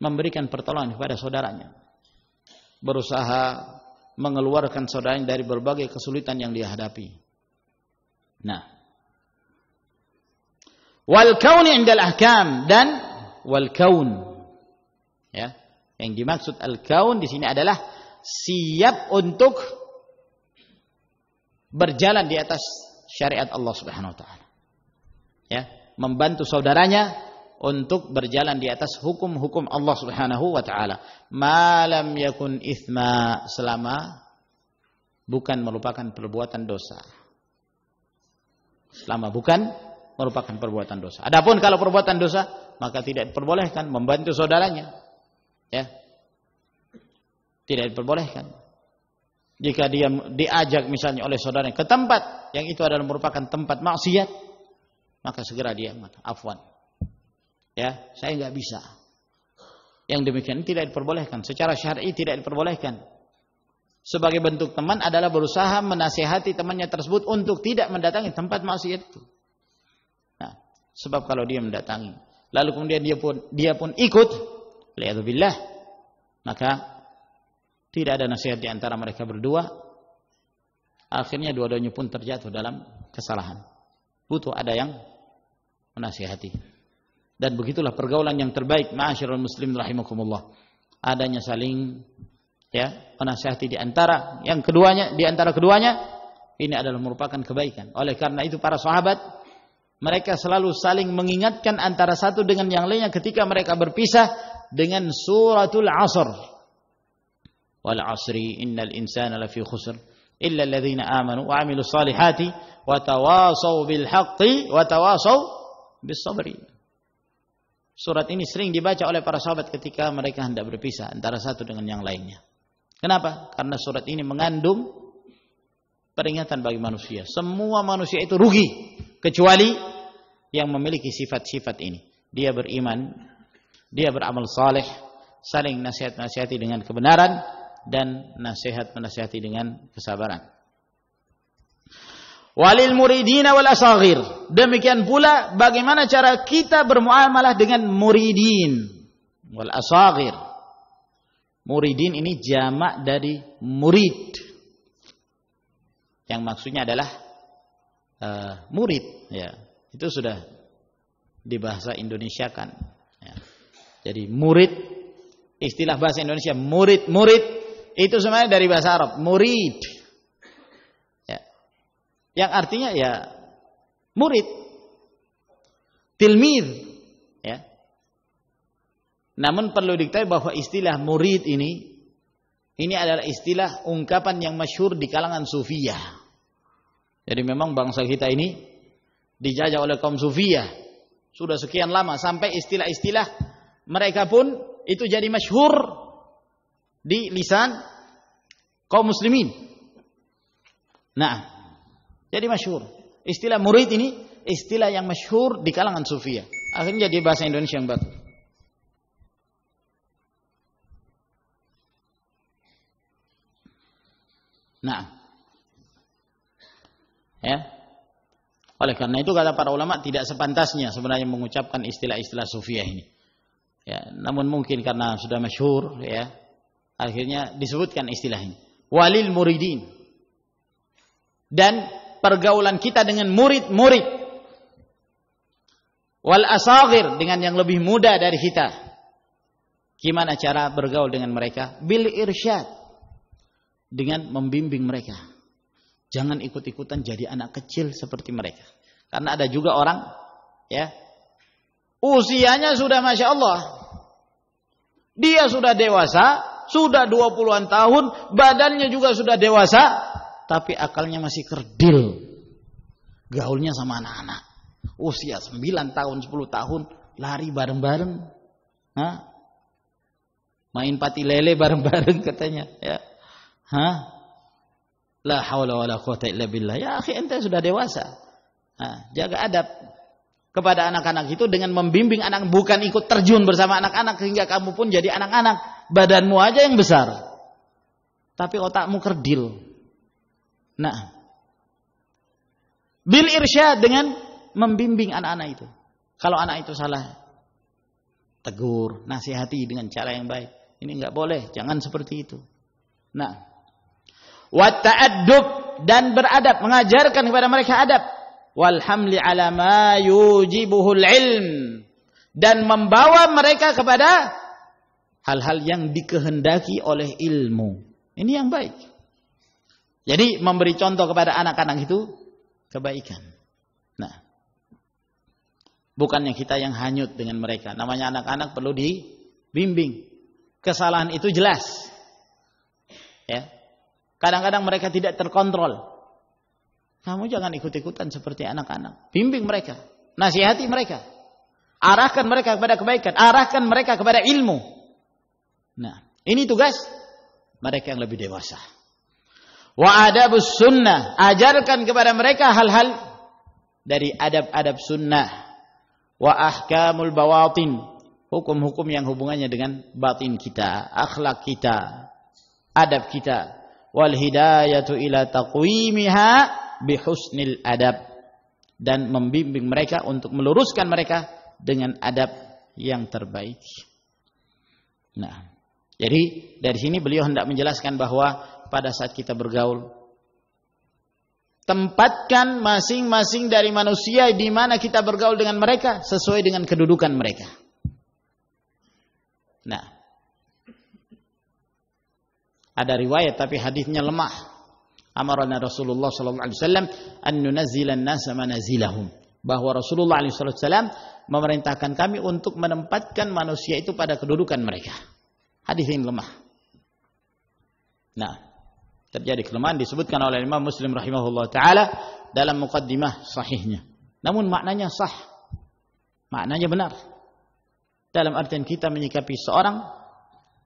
memberikan pertolongan kepada saudaranya. Berusaha mengeluarkan saudaranya dari berbagai kesulitan yang dia hadapi. Nah, wal kaun indal ahkam dan wal kaun ya yang dimaksud al gaun di sini adalah siap untuk berjalan di atas syariat Allah Subhanahu wa taala. Ya, membantu saudaranya untuk berjalan di atas hukum-hukum Allah Subhanahu wa taala. Malam yakun itsma selama bukan merupakan perbuatan dosa. Selama bukan merupakan perbuatan dosa. Adapun kalau perbuatan dosa, maka tidak diperbolehkan membantu saudaranya Ya. Tidak diperbolehkan. Jika dia diajak misalnya oleh saudaranya ke tempat yang itu adalah merupakan tempat maksiat, maka segera dia afwan. Ya, saya nggak bisa. Yang demikian tidak diperbolehkan. Secara syar'i tidak diperbolehkan. Sebagai bentuk teman adalah berusaha menasehati temannya tersebut untuk tidak mendatangi tempat maksiat itu. Nah, sebab kalau dia mendatangi, lalu kemudian dia pun dia pun ikut, Lihatlah, maka tidak ada nasihat di antara mereka berdua. Akhirnya dua-duanya pun terjatuh dalam kesalahan. Butuh ada yang menasihati. Dan begitulah pergaulan yang terbaik, ma'asyiral muslim rahimakumullah. Adanya saling ya, menasihati di antara yang keduanya, di antara keduanya ini adalah merupakan kebaikan. Oleh karena itu para sahabat mereka selalu saling mengingatkan antara satu dengan yang lainnya ketika mereka berpisah dengan suratul asr. Wal asri innal insana lafi khusr illa alladhina amanu wa amilu salihati wa tawasaw bil wa tawasaw Surat ini sering dibaca oleh para sahabat ketika mereka hendak berpisah antara satu dengan yang lainnya. Kenapa? Karena surat ini mengandung peringatan bagi manusia. Semua manusia itu rugi kecuali yang memiliki sifat-sifat ini. Dia beriman dia beramal saleh, saling nasihat-nasihati dengan kebenaran dan nasihat-menasihati dengan kesabaran. Walil muridina wal asaghir. Demikian pula bagaimana cara kita bermuamalah dengan muridin wal asaghir. Muridin ini jamak dari murid. Yang maksudnya adalah uh, murid ya. Itu sudah di bahasa Indonesia kan. Jadi murid istilah bahasa Indonesia murid-murid itu sebenarnya dari bahasa Arab murid. Ya. Yang artinya ya murid. Tilmid ya. Namun perlu diketahui bahwa istilah murid ini ini adalah istilah ungkapan yang masyhur di kalangan sufiah. Jadi memang bangsa kita ini dijajah oleh kaum sufiah sudah sekian lama sampai istilah-istilah mereka pun itu jadi masyhur di lisan kaum muslimin. Nah, jadi masyhur. Istilah murid ini istilah yang masyhur di kalangan sufia. Akhirnya jadi bahasa Indonesia yang bagus. Nah. Ya. Oleh karena itu kata para ulama tidak sepantasnya sebenarnya mengucapkan istilah-istilah sufiah ini ya namun mungkin karena sudah masyhur ya akhirnya disebutkan istilahnya walil muridin dan pergaulan kita dengan murid-murid wal asagir dengan yang lebih muda dari kita gimana cara bergaul dengan mereka bil irsyad dengan membimbing mereka jangan ikut-ikutan jadi anak kecil seperti mereka karena ada juga orang ya usianya sudah masya Allah dia sudah dewasa, sudah dua puluhan tahun, badannya juga sudah dewasa, tapi akalnya masih kerdil. Gaulnya sama anak-anak. Usia sembilan tahun, sepuluh tahun, lari bareng-bareng. Hah? Main pati lele bareng-bareng *laughs* katanya, ya. Hah? La haula wala quwata illa billah. Ya akhirnya sudah dewasa. Nah, jaga adab kepada anak-anak itu dengan membimbing anak bukan ikut terjun bersama anak-anak sehingga kamu pun jadi anak-anak badanmu aja yang besar tapi otakmu kerdil nah bil irsyad dengan membimbing anak-anak itu kalau anak itu salah tegur nasihati dengan cara yang baik ini nggak boleh jangan seperti itu nah wa ta'addub dan beradab mengajarkan kepada mereka adab wal hamli ala ma yujibuhul ilm dan membawa mereka kepada hal-hal yang dikehendaki oleh ilmu. Ini yang baik. Jadi memberi contoh kepada anak-anak itu kebaikan. Nah, bukannya kita yang hanyut dengan mereka. Namanya anak-anak perlu dibimbing. Kesalahan itu jelas. Ya. Kadang-kadang mereka tidak terkontrol kamu jangan ikut-ikutan seperti anak-anak. Bimbing mereka. Nasihati mereka. Arahkan mereka kepada kebaikan. Arahkan mereka kepada ilmu. Nah, ini tugas mereka yang lebih dewasa. Wa adabus sunnah. Ajarkan kepada mereka hal-hal dari adab-adab sunnah. Wa ahkamul bawatin. Hukum-hukum yang hubungannya dengan batin kita. Akhlak kita. Adab kita. Wal hidayatu ila taqwimihah bihusnil adab dan membimbing mereka untuk meluruskan mereka dengan adab yang terbaik. Nah, jadi dari sini beliau hendak menjelaskan bahwa pada saat kita bergaul tempatkan masing-masing dari manusia di mana kita bergaul dengan mereka sesuai dengan kedudukan mereka. Nah, ada riwayat tapi hadisnya lemah amarana Rasulullah sallallahu alaihi wasallam an an nasa manazilahum bahwa Rasulullah alaihi wasallam memerintahkan kami untuk menempatkan manusia itu pada kedudukan mereka. Hadis ini lemah. Nah, terjadi kelemahan disebutkan oleh Imam Muslim rahimahullah taala dalam mukaddimah sahihnya. Namun maknanya sah. Maknanya benar. Dalam artian kita menyikapi seorang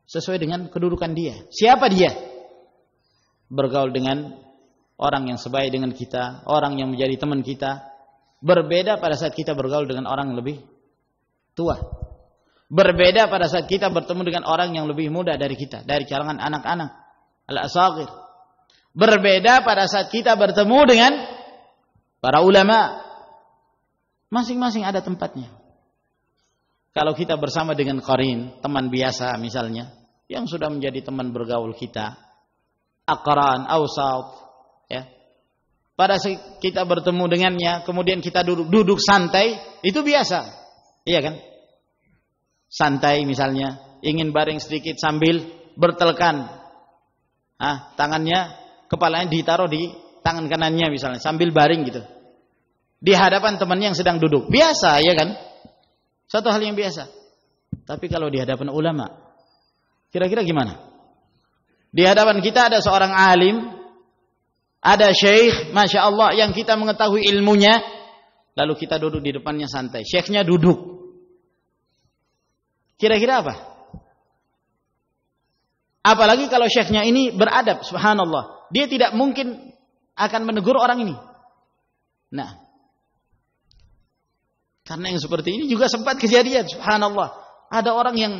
sesuai dengan kedudukan dia. Siapa dia? bergaul dengan orang yang sebaik dengan kita, orang yang menjadi teman kita. Berbeda pada saat kita bergaul dengan orang yang lebih tua. Berbeda pada saat kita bertemu dengan orang yang lebih muda dari kita, dari kalangan anak-anak, al-asagir. Berbeda pada saat kita bertemu dengan para ulama. Masing-masing ada tempatnya. Kalau kita bersama dengan korin, teman biasa misalnya, yang sudah menjadi teman bergaul kita, akaran, awsat. Ya. Pada kita bertemu dengannya, kemudian kita duduk, duduk santai, itu biasa. Iya kan? Santai misalnya, ingin baring sedikit sambil bertelkan. Ah, tangannya, kepalanya ditaruh di tangan kanannya misalnya, sambil baring gitu. Di hadapan temannya yang sedang duduk. Biasa, ya kan? Satu hal yang biasa. Tapi kalau di hadapan ulama, kira-kira gimana? Di hadapan kita ada seorang alim, ada syekh, masya Allah yang kita mengetahui ilmunya, lalu kita duduk di depannya santai. Syekhnya duduk. Kira-kira apa? Apalagi kalau syekhnya ini beradab, subhanallah. Dia tidak mungkin akan menegur orang ini. Nah, karena yang seperti ini juga sempat kejadian, subhanallah. Ada orang yang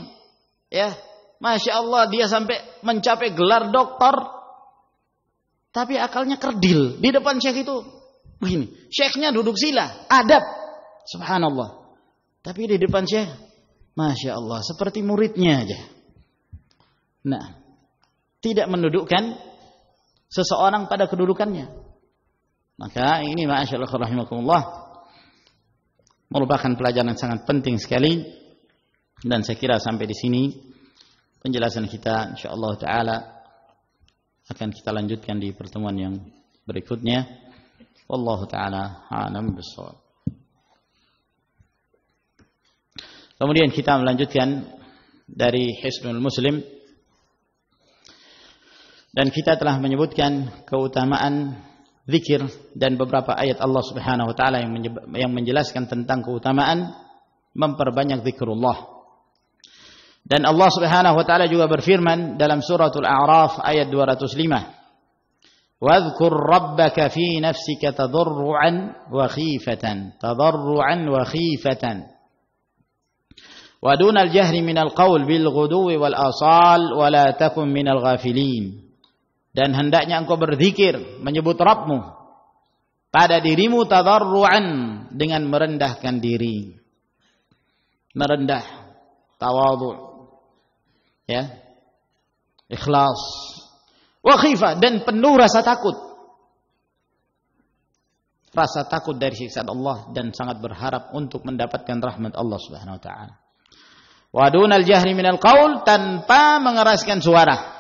ya Masya Allah dia sampai mencapai gelar doktor. Tapi akalnya kerdil. Di depan syekh itu begini. Syekhnya duduk sila. Adab. Subhanallah. Tapi di depan syekh. Masya Allah. Seperti muridnya aja. Nah. Tidak mendudukkan seseorang pada kedudukannya. Maka ini Masya Allah rahimakumullah. Merupakan pelajaran yang sangat penting sekali. Dan saya kira sampai di sini penjelasan kita insyaallah taala akan kita lanjutkan di pertemuan yang berikutnya wallahu taala alam bissawab kemudian kita melanjutkan dari Hisnul Muslim dan kita telah menyebutkan keutamaan zikir dan beberapa ayat Allah Subhanahu wa taala yang yang menjelaskan tentang keutamaan memperbanyak zikrullah dan Allah Subhanahu wa taala juga berfirman dalam suratul A'raf ayat 205. Wadhkur rabbaka fi nafsika tadarruan wa khifatan. Tadarruan wa khifatan. Wa dunal jahri minal qawl bil ghudwi wal asal wa la takun minal Dan hendaknya engkau berzikir menyebut Rabbmu pada dirimu tadarruan dengan merendahkan diri. Merendah, tawadhu' Ya. Ikhlas. Wa khifa dan penuh rasa takut. Rasa takut dari siksaan Allah dan sangat berharap untuk mendapatkan rahmat Allah Subhanahu wa taala. Wa dunal jahri minal qaul tanpa mengeraskan suara.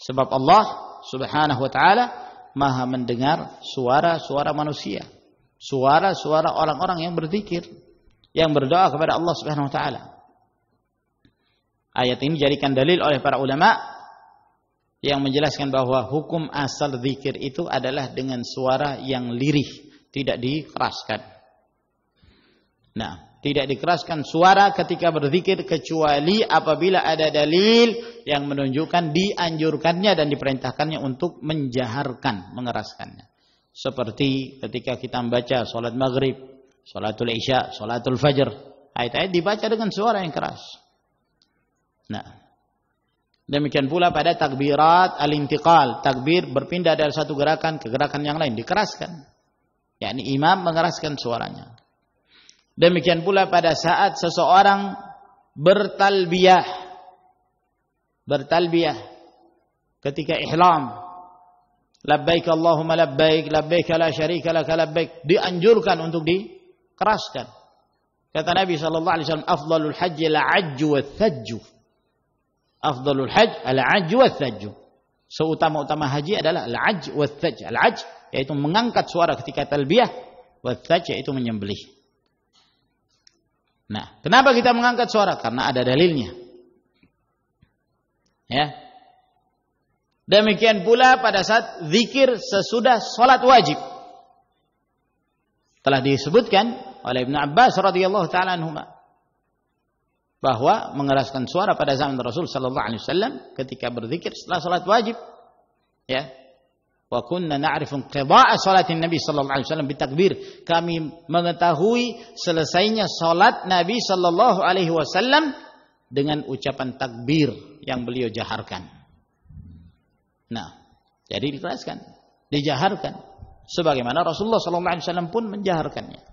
Sebab Allah Subhanahu wa taala Maha mendengar suara-suara manusia, suara-suara orang-orang yang berzikir, yang berdoa kepada Allah Subhanahu wa taala. Ayat ini dijadikan dalil oleh para ulama yang menjelaskan bahwa hukum asal zikir itu adalah dengan suara yang lirih, tidak dikeraskan. Nah, tidak dikeraskan suara ketika berzikir kecuali apabila ada dalil yang menunjukkan dianjurkannya dan diperintahkannya untuk menjaharkan, mengeraskannya. Seperti ketika kita membaca salat maghrib, salatul isya, salatul fajr. Ayat-ayat dibaca dengan suara yang keras. Nah, demikian pula pada takbirat al-intiqal, takbir berpindah dari satu gerakan ke gerakan yang lain dikeraskan. yakni imam mengeraskan suaranya. Demikian pula pada saat seseorang bertalbiyah bertalbiyah ketika ihlam labbaik Allahumma labbaik labbaik la syarika lak labbaik dianjurkan untuk dikeraskan. Kata Nabi sallallahu alaihi wasallam afdalul hajji al-ajju thajju afdalul hajj al-ajj wa thajj. Seutama-utama haji adalah al-ajj wa thajj. Al-ajj yaitu mengangkat suara ketika talbiyah, wa thajj yaitu menyembelih. Nah, kenapa kita mengangkat suara? Karena ada dalilnya. Ya. Demikian pula pada saat zikir sesudah sholat wajib. Telah disebutkan oleh Ibnu Abbas radhiyallahu taala anhuma bahwa mengeraskan suara pada zaman Rasul sallallahu alaihi wasallam ketika berzikir setelah salat wajib. Ya. Wa kunna na'rifu qidaa'a salatin Nabi sallallahu alaihi wasallam bitakbir. Kami mengetahui selesainya salat Nabi sallallahu alaihi wasallam dengan ucapan takbir yang beliau jaharkan. Nah, jadi dikeraskan, dijaharkan sebagaimana Rasulullah sallallahu alaihi wasallam pun menjaharkannya.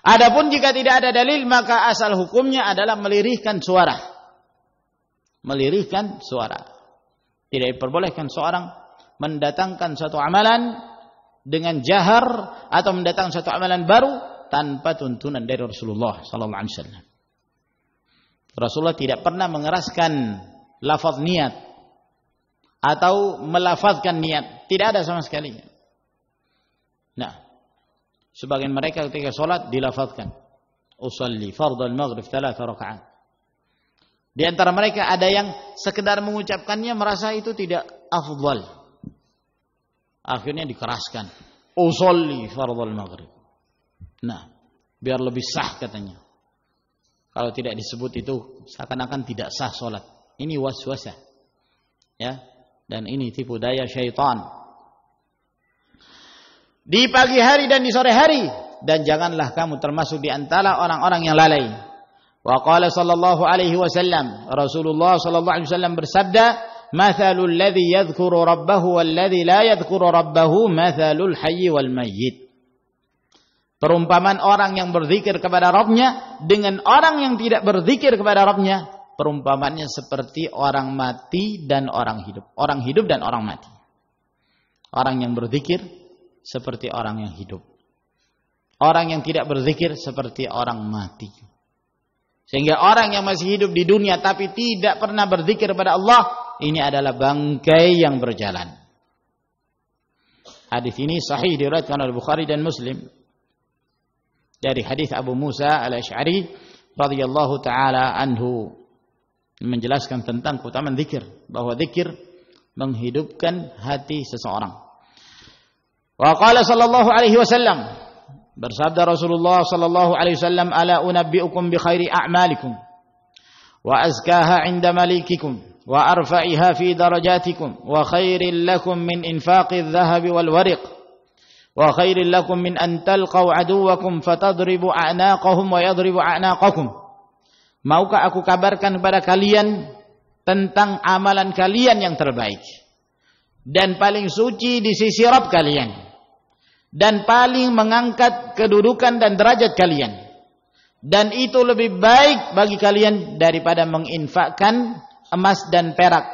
Adapun jika tidak ada dalil maka asal hukumnya adalah melirihkan suara. Melirihkan suara. Tidak diperbolehkan seorang mendatangkan suatu amalan dengan jahar atau mendatangkan suatu amalan baru tanpa tuntunan dari Rasulullah sallallahu alaihi wasallam. Rasulullah tidak pernah mengeraskan lafaz niat atau melafazkan niat, tidak ada sama sekali. Nah, Sebagian mereka ketika sholat dilafatkan. Usalli fardal maghrib telah rakaat. Di antara mereka ada yang sekedar mengucapkannya merasa itu tidak afdal. Akhirnya dikeraskan. Usalli fardal maghrib. Nah, biar lebih sah katanya. Kalau tidak disebut itu seakan-akan tidak sah sholat. Ini waswasah. Ya, dan ini tipu daya syaitan di pagi hari dan di sore hari dan janganlah kamu termasuk di antara orang-orang yang lalai. Wa qala sallallahu alaihi wasallam Rasulullah sallallahu alaihi wasallam bersabda, "Mathalul ladzi yadhkuru rabbahu wal ladzi la yadhkuru rabbahu mathalul hayyi wal mayyit." Perumpamaan orang yang berzikir kepada Rabbnya dengan orang yang tidak berzikir kepada Rabbnya, perumpamannya seperti orang mati dan orang hidup, orang hidup dan orang mati. Orang yang berzikir seperti orang yang hidup. Orang yang tidak berzikir seperti orang mati. Sehingga orang yang masih hidup di dunia tapi tidak pernah berzikir kepada Allah, ini adalah bangkai yang berjalan. Hadis ini sahih diriwayatkan oleh Bukhari dan Muslim. Dari hadis Abu Musa Al-Asy'ari radhiyallahu taala anhu menjelaskan tentang keutamaan zikir, bahwa zikir menghidupkan hati seseorang. Wa qala sallallahu alaihi wasallam bersabda Rasulullah sallallahu alaihi wasallam ala unabbiukum bi khairi a'malikum wa azkaha 'inda malikikum wa arfa'iha fi darajatikum wa khairil lakum min infaqi adh-dhahabi wal wariq wa khairil lakum min an talqaw aduwakum fatadribu a'naqahum wa yadribu a'naqakum maukah aku kabarkan kepada kalian tentang amalan kalian yang terbaik dan paling suci di sisi Rabb kalian dan paling mengangkat kedudukan dan derajat kalian. Dan itu lebih baik bagi kalian daripada menginfakkan emas dan perak.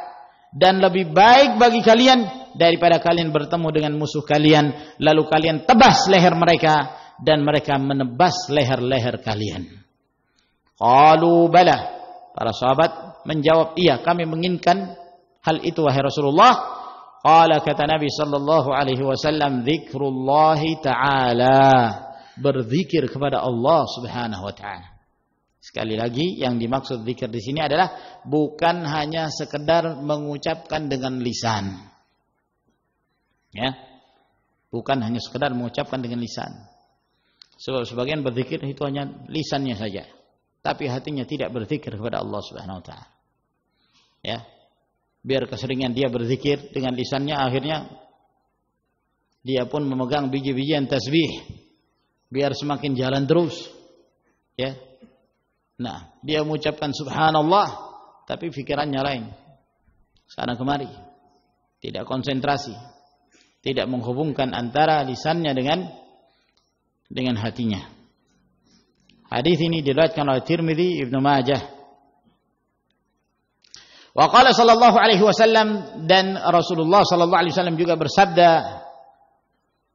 Dan lebih baik bagi kalian daripada kalian bertemu dengan musuh kalian. Lalu kalian tebas leher mereka. Dan mereka menebas leher-leher kalian. Qalu bala. Para sahabat menjawab, iya kami menginginkan hal itu wahai Rasulullah Qala kata Nabi sallallahu alaihi wasallam zikrullah taala berzikir kepada Allah Subhanahu wa taala. Sekali lagi yang dimaksud zikir di sini adalah bukan hanya sekedar mengucapkan dengan lisan. Ya. Bukan hanya sekedar mengucapkan dengan lisan. Sebab sebagian berzikir itu hanya lisannya saja, tapi hatinya tidak berzikir kepada Allah Subhanahu wa taala. Ya, biar keseringan dia berzikir dengan lisannya akhirnya dia pun memegang biji-bijian tasbih biar semakin jalan terus ya nah dia mengucapkan subhanallah tapi pikirannya lain sana kemari tidak konsentrasi tidak menghubungkan antara lisannya dengan dengan hatinya hadis ini diriwayatkan oleh Tirmidzi Ibnu Majah Wa qala sallallahu alaihi wasallam dan Rasulullah sallallahu alaihi wasallam juga bersabda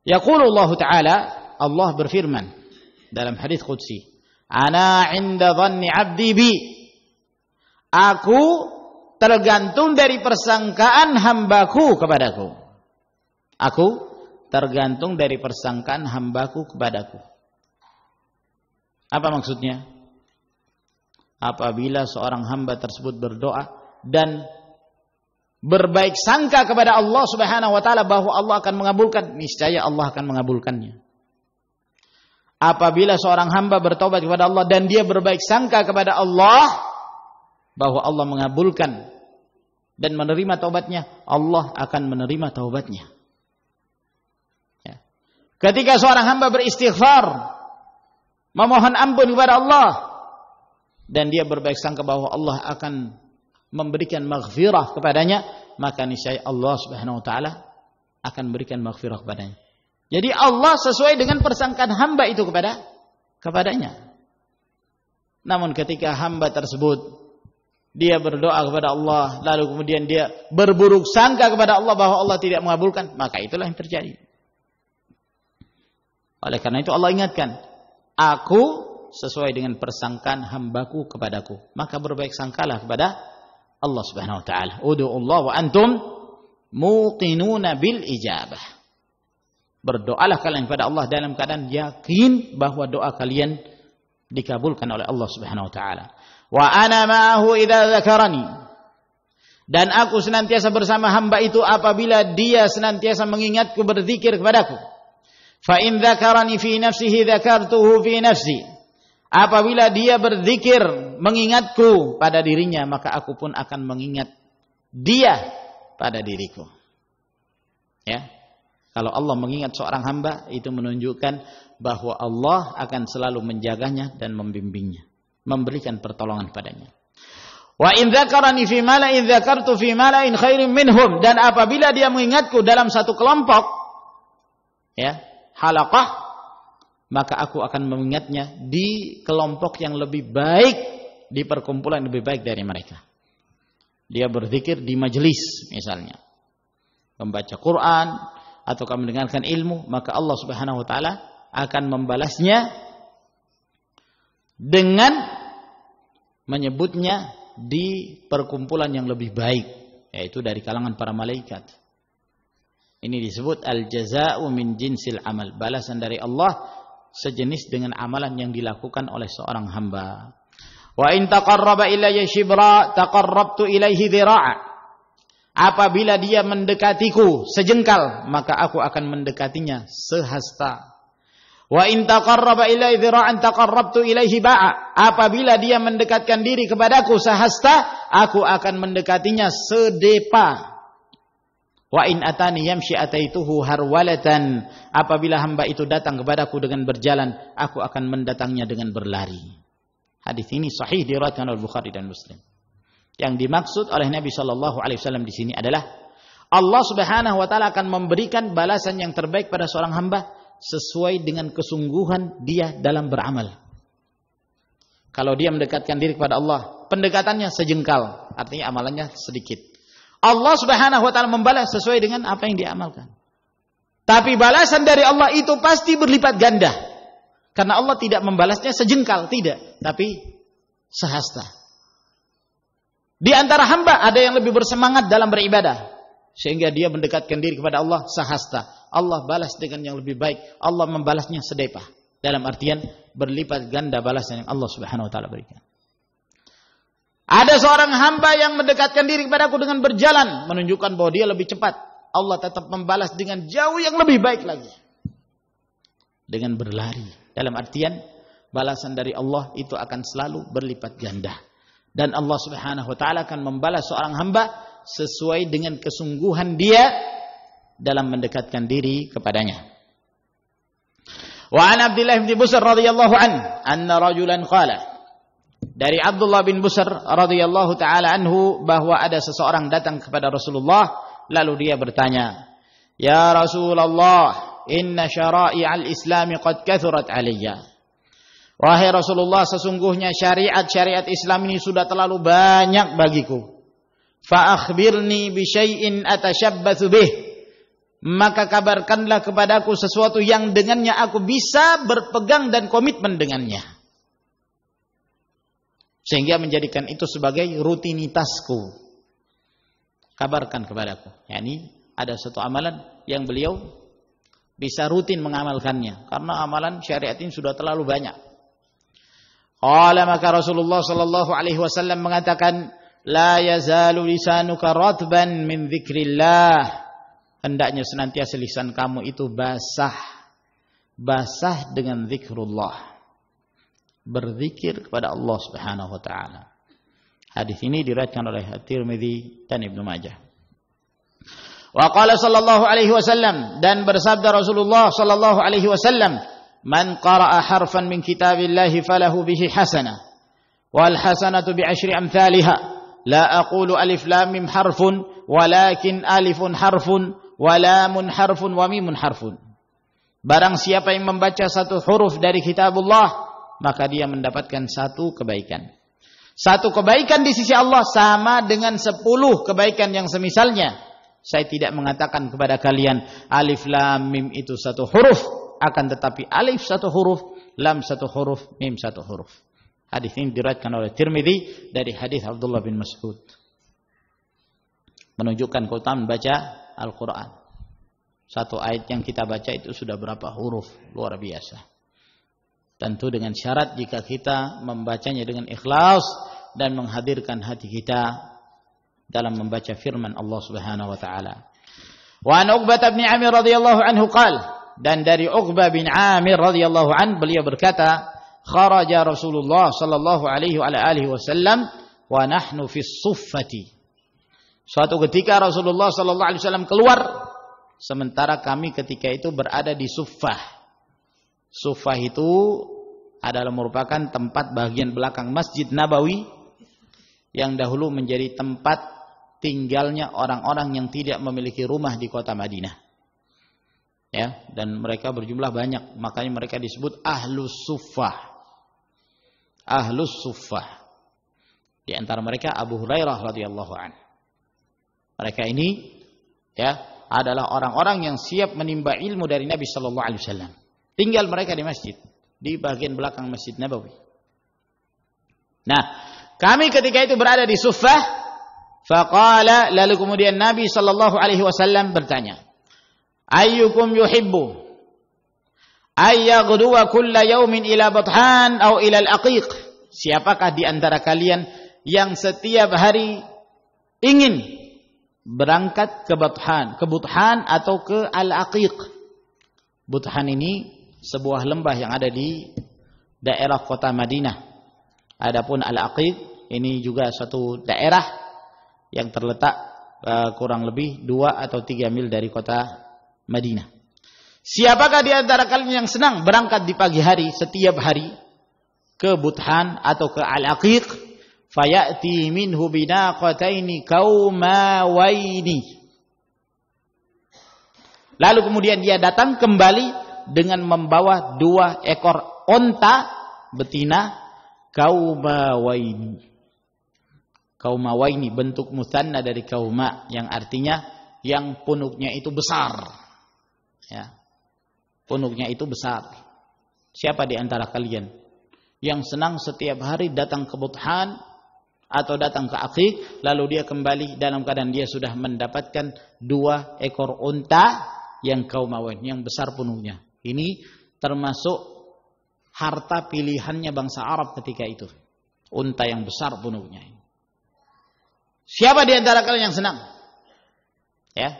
Yaqulu Allah taala Allah berfirman dalam hadis qudsi Ana 'inda dhanni 'abdi bi Aku tergantung dari persangkaan hambaku kepadaku Aku tergantung dari persangkaan hambaku kepadaku Apa maksudnya? Apabila seorang hamba tersebut berdoa dan berbaik sangka kepada Allah Subhanahu wa taala bahwa Allah akan mengabulkan, niscaya Allah akan mengabulkannya. Apabila seorang hamba bertobat kepada Allah dan dia berbaik sangka kepada Allah bahwa Allah mengabulkan dan menerima taubatnya, Allah akan menerima taubatnya. Ya. Ketika seorang hamba beristighfar, memohon ampun kepada Allah dan dia berbaik sangka bahwa Allah akan memberikan maghfirah kepadanya, maka niscaya Allah Subhanahu wa taala akan memberikan maghfirah kepadanya. Jadi Allah sesuai dengan persangkaan hamba itu kepada kepadanya. Namun ketika hamba tersebut dia berdoa kepada Allah lalu kemudian dia berburuk sangka kepada Allah bahwa Allah tidak mengabulkan, maka itulah yang terjadi. Oleh karena itu Allah ingatkan, aku sesuai dengan persangkaan hambaku kepadaku. Maka berbaik sangkalah kepada Allah Subhanahu wa taala. Allah wa antum muqinuna bil ijabah. Berdoalah kalian kepada Allah dalam keadaan yakin bahwa doa kalian dikabulkan oleh Allah Subhanahu wa taala. Wa ana ma'ahu idza dzakarani. Dan aku senantiasa bersama hamba itu apabila dia senantiasa mengingatku berzikir kepadaku. Fa in dzakarani fi nafsihi dzakartuhu fi nafsi. Apabila dia berzikir mengingatku pada dirinya, maka aku pun akan mengingat dia pada diriku. Ya. Kalau Allah mengingat seorang hamba itu menunjukkan bahwa Allah akan selalu menjaganya dan membimbingnya, memberikan pertolongan padanya. Wa in dzakarani fi mala'in dzakartu fi dan apabila dia mengingatku dalam satu kelompok ya, halakah? maka aku akan mengingatnya di kelompok yang lebih baik, di perkumpulan yang lebih baik dari mereka. Dia berzikir di majelis misalnya. Membaca Quran atau kamu mendengarkan ilmu, maka Allah Subhanahu wa taala akan membalasnya dengan menyebutnya di perkumpulan yang lebih baik, yaitu dari kalangan para malaikat. Ini disebut al-jaza'u min jinsil amal, balasan dari Allah sejenis dengan amalan yang dilakukan oleh seorang hamba. Wa in taqarraba ilayya shibra taqarrabtu ilaihi dhira'a. Apabila dia mendekatiku sejengkal, maka aku akan mendekatinya sehasta. Wa in taqarraba ilayya dhira'an taqarrabtu ilaihi ba'a. Apabila dia mendekatkan diri kepadaku sehasta, aku akan mendekatinya sedepa. Wa in atani yamshi ataituhu harwalatan. Apabila hamba itu datang kepadaku dengan berjalan, aku akan mendatangnya dengan berlari. Hadis ini sahih diriwayatkan oleh Bukhari dan Muslim. Yang dimaksud oleh Nabi Shallallahu alaihi wasallam di sini adalah Allah Subhanahu wa taala akan memberikan balasan yang terbaik pada seorang hamba sesuai dengan kesungguhan dia dalam beramal. Kalau dia mendekatkan diri kepada Allah, pendekatannya sejengkal, artinya amalannya sedikit. Allah Subhanahu wa taala membalas sesuai dengan apa yang diamalkan. Tapi balasan dari Allah itu pasti berlipat ganda. Karena Allah tidak membalasnya sejengkal, tidak, tapi sehasta. Di antara hamba ada yang lebih bersemangat dalam beribadah sehingga dia mendekatkan diri kepada Allah sehasta. Allah balas dengan yang lebih baik. Allah membalasnya sedepah. Dalam artian berlipat ganda balasan yang Allah Subhanahu wa taala berikan. Ada seorang hamba yang mendekatkan diri kepadaku dengan berjalan, menunjukkan bahwa dia lebih cepat. Allah tetap membalas dengan jauh yang lebih baik lagi. Dengan berlari. Dalam artian, balasan dari Allah itu akan selalu berlipat ganda. Dan Allah subhanahu wa ta'ala akan membalas seorang hamba sesuai dengan kesungguhan dia dalam mendekatkan diri kepadanya. Wa an Abdullah bin Busr radhiyallahu an anna rajulan qala dari Abdullah bin Busr radhiyallahu taala anhu bahwa ada seseorang datang kepada Rasulullah lalu dia bertanya, "Ya Rasulullah, inna syara'i al-Islam qad kathurat alayya." Wahai Rasulullah, sesungguhnya syariat-syariat Islam ini sudah terlalu banyak bagiku. Fa akhbirni bi syai'in atashabbathu bih. Maka kabarkanlah kepadaku sesuatu yang dengannya aku bisa berpegang dan komitmen dengannya. Sehingga menjadikan itu sebagai rutinitasku. Kabarkan kepadaku. Ya, ini ada satu amalan yang beliau bisa rutin mengamalkannya. Karena amalan syariat ini sudah terlalu banyak. Qala maka Rasulullah sallallahu alaihi wasallam mengatakan, "La yazalu lisanuka ratban min dzikrillah." Hendaknya senantiasa lisan kamu itu basah. Basah dengan zikrullah berzikir kepada Allah Subhanahu wa taala. Hadis ini diriwayatkan oleh At-Tirmidzi dan Ibnu Majah. Wa qala sallallahu alaihi wasallam dan bersabda Rasulullah sallallahu alaihi wasallam, "Man qara'a harfan min kitabillahi falahu bihi hasanah, wal hasanatu bi ashri amsalha." لا أقول ألف لام ميم حرف ولكن harfun حرف harfun. حرف وميم حرف Barang siapa yang membaca satu huruf dari kitabullah maka dia mendapatkan satu kebaikan. Satu kebaikan di sisi Allah sama dengan sepuluh kebaikan yang semisalnya. Saya tidak mengatakan kepada kalian alif lam mim itu satu huruf, akan tetapi alif satu huruf, lam satu huruf, mim satu huruf. Hadis ini diriwayatkan oleh Tirmidzi dari hadis Abdullah bin Mas'ud. Menunjukkan keutamaan membaca Al-Qur'an. Satu ayat yang kita baca itu sudah berapa huruf luar biasa. Tentu dengan syarat jika kita membacanya dengan ikhlas dan menghadirkan hati kita dalam membaca firman Allah Subhanahu wa taala. Wa an Uqbah bin Amir radhiyallahu anhu qala dan dari Uqbah bin Amir radhiyallahu an beliau berkata, kharaja Rasulullah sallallahu alaihi wa alihi wasallam wa nahnu fi suffati. Suatu ketika Rasulullah sallallahu alaihi wasallam keluar sementara kami ketika itu berada di suffah. Suffah itu adalah merupakan tempat bagian belakang Masjid Nabawi yang dahulu menjadi tempat tinggalnya orang-orang yang tidak memiliki rumah di kota Madinah. Ya, dan mereka berjumlah banyak, makanya mereka disebut Ahlus Suffah. Ahlus Suffah. Di antara mereka Abu Hurairah radhiyallahu an. Mereka ini ya adalah orang-orang yang siap menimba ilmu dari Nabi Shallallahu alaihi wasallam. Tinggal mereka di masjid di bagian belakang Masjid Nabawi. Nah, kami ketika itu berada di Sufah, faqala lalu kemudian Nabi sallallahu alaihi wasallam bertanya, "Ayyukum yuhibbu ay yaghduwa kulla yaumin ila Bathan atau ila al-Aqiq?" Siapakah di antara kalian yang setiap hari ingin berangkat ke Bathan, ke Buthan atau ke Al-Aqiq? Buthan ini sebuah lembah yang ada di daerah kota Madinah. Adapun Al-Aqiq ini juga suatu daerah yang terletak uh, kurang lebih dua atau tiga mil dari kota Madinah. Siapakah di antara kalian yang senang berangkat di pagi hari setiap hari ke Buthan atau ke Al-Aqiq fayati minhu binaqataini kaumawaini. Lalu kemudian dia datang kembali dengan membawa dua ekor onta betina kaumawaini. Kaumawaini bentuk musanna dari kauma yang artinya yang punuknya itu besar. Ya. Punuknya itu besar. Siapa di antara kalian yang senang setiap hari datang ke Buthan atau datang ke akhir lalu dia kembali dalam keadaan dia sudah mendapatkan dua ekor unta yang kaum yang besar punuknya. Ini termasuk harta pilihannya bangsa Arab ketika itu. Unta yang besar bunuhnya. Siapa di antara kalian yang senang? Ya.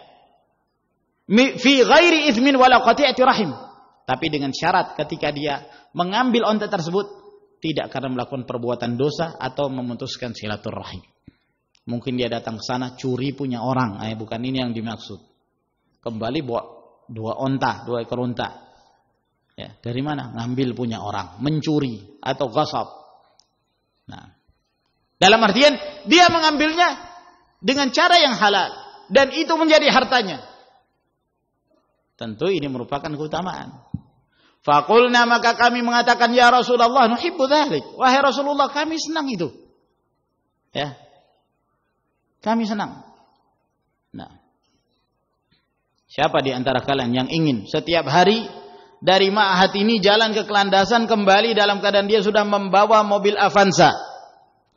Fi ghairi ithmin wala qati'ati rahim. Tapi dengan syarat ketika dia mengambil unta tersebut tidak karena melakukan perbuatan dosa atau memutuskan silaturahim. Mungkin dia datang ke sana curi punya orang, eh, bukan ini yang dimaksud. Kembali buat dua onta, dua ekor onta. Ya, dari mana? Ngambil punya orang, mencuri atau gosok. Nah, dalam artian dia mengambilnya dengan cara yang halal dan itu menjadi hartanya. Tentu ini merupakan keutamaan. Fakulna maka kami mengatakan ya Rasulullah nuhibbu dhalik. Wahai Rasulullah kami senang itu. Ya. Kami senang. Nah. Siapa di antara kalian yang ingin setiap hari dari Ma'ahat ini jalan ke Kelandasan kembali dalam keadaan dia sudah membawa mobil Avanza.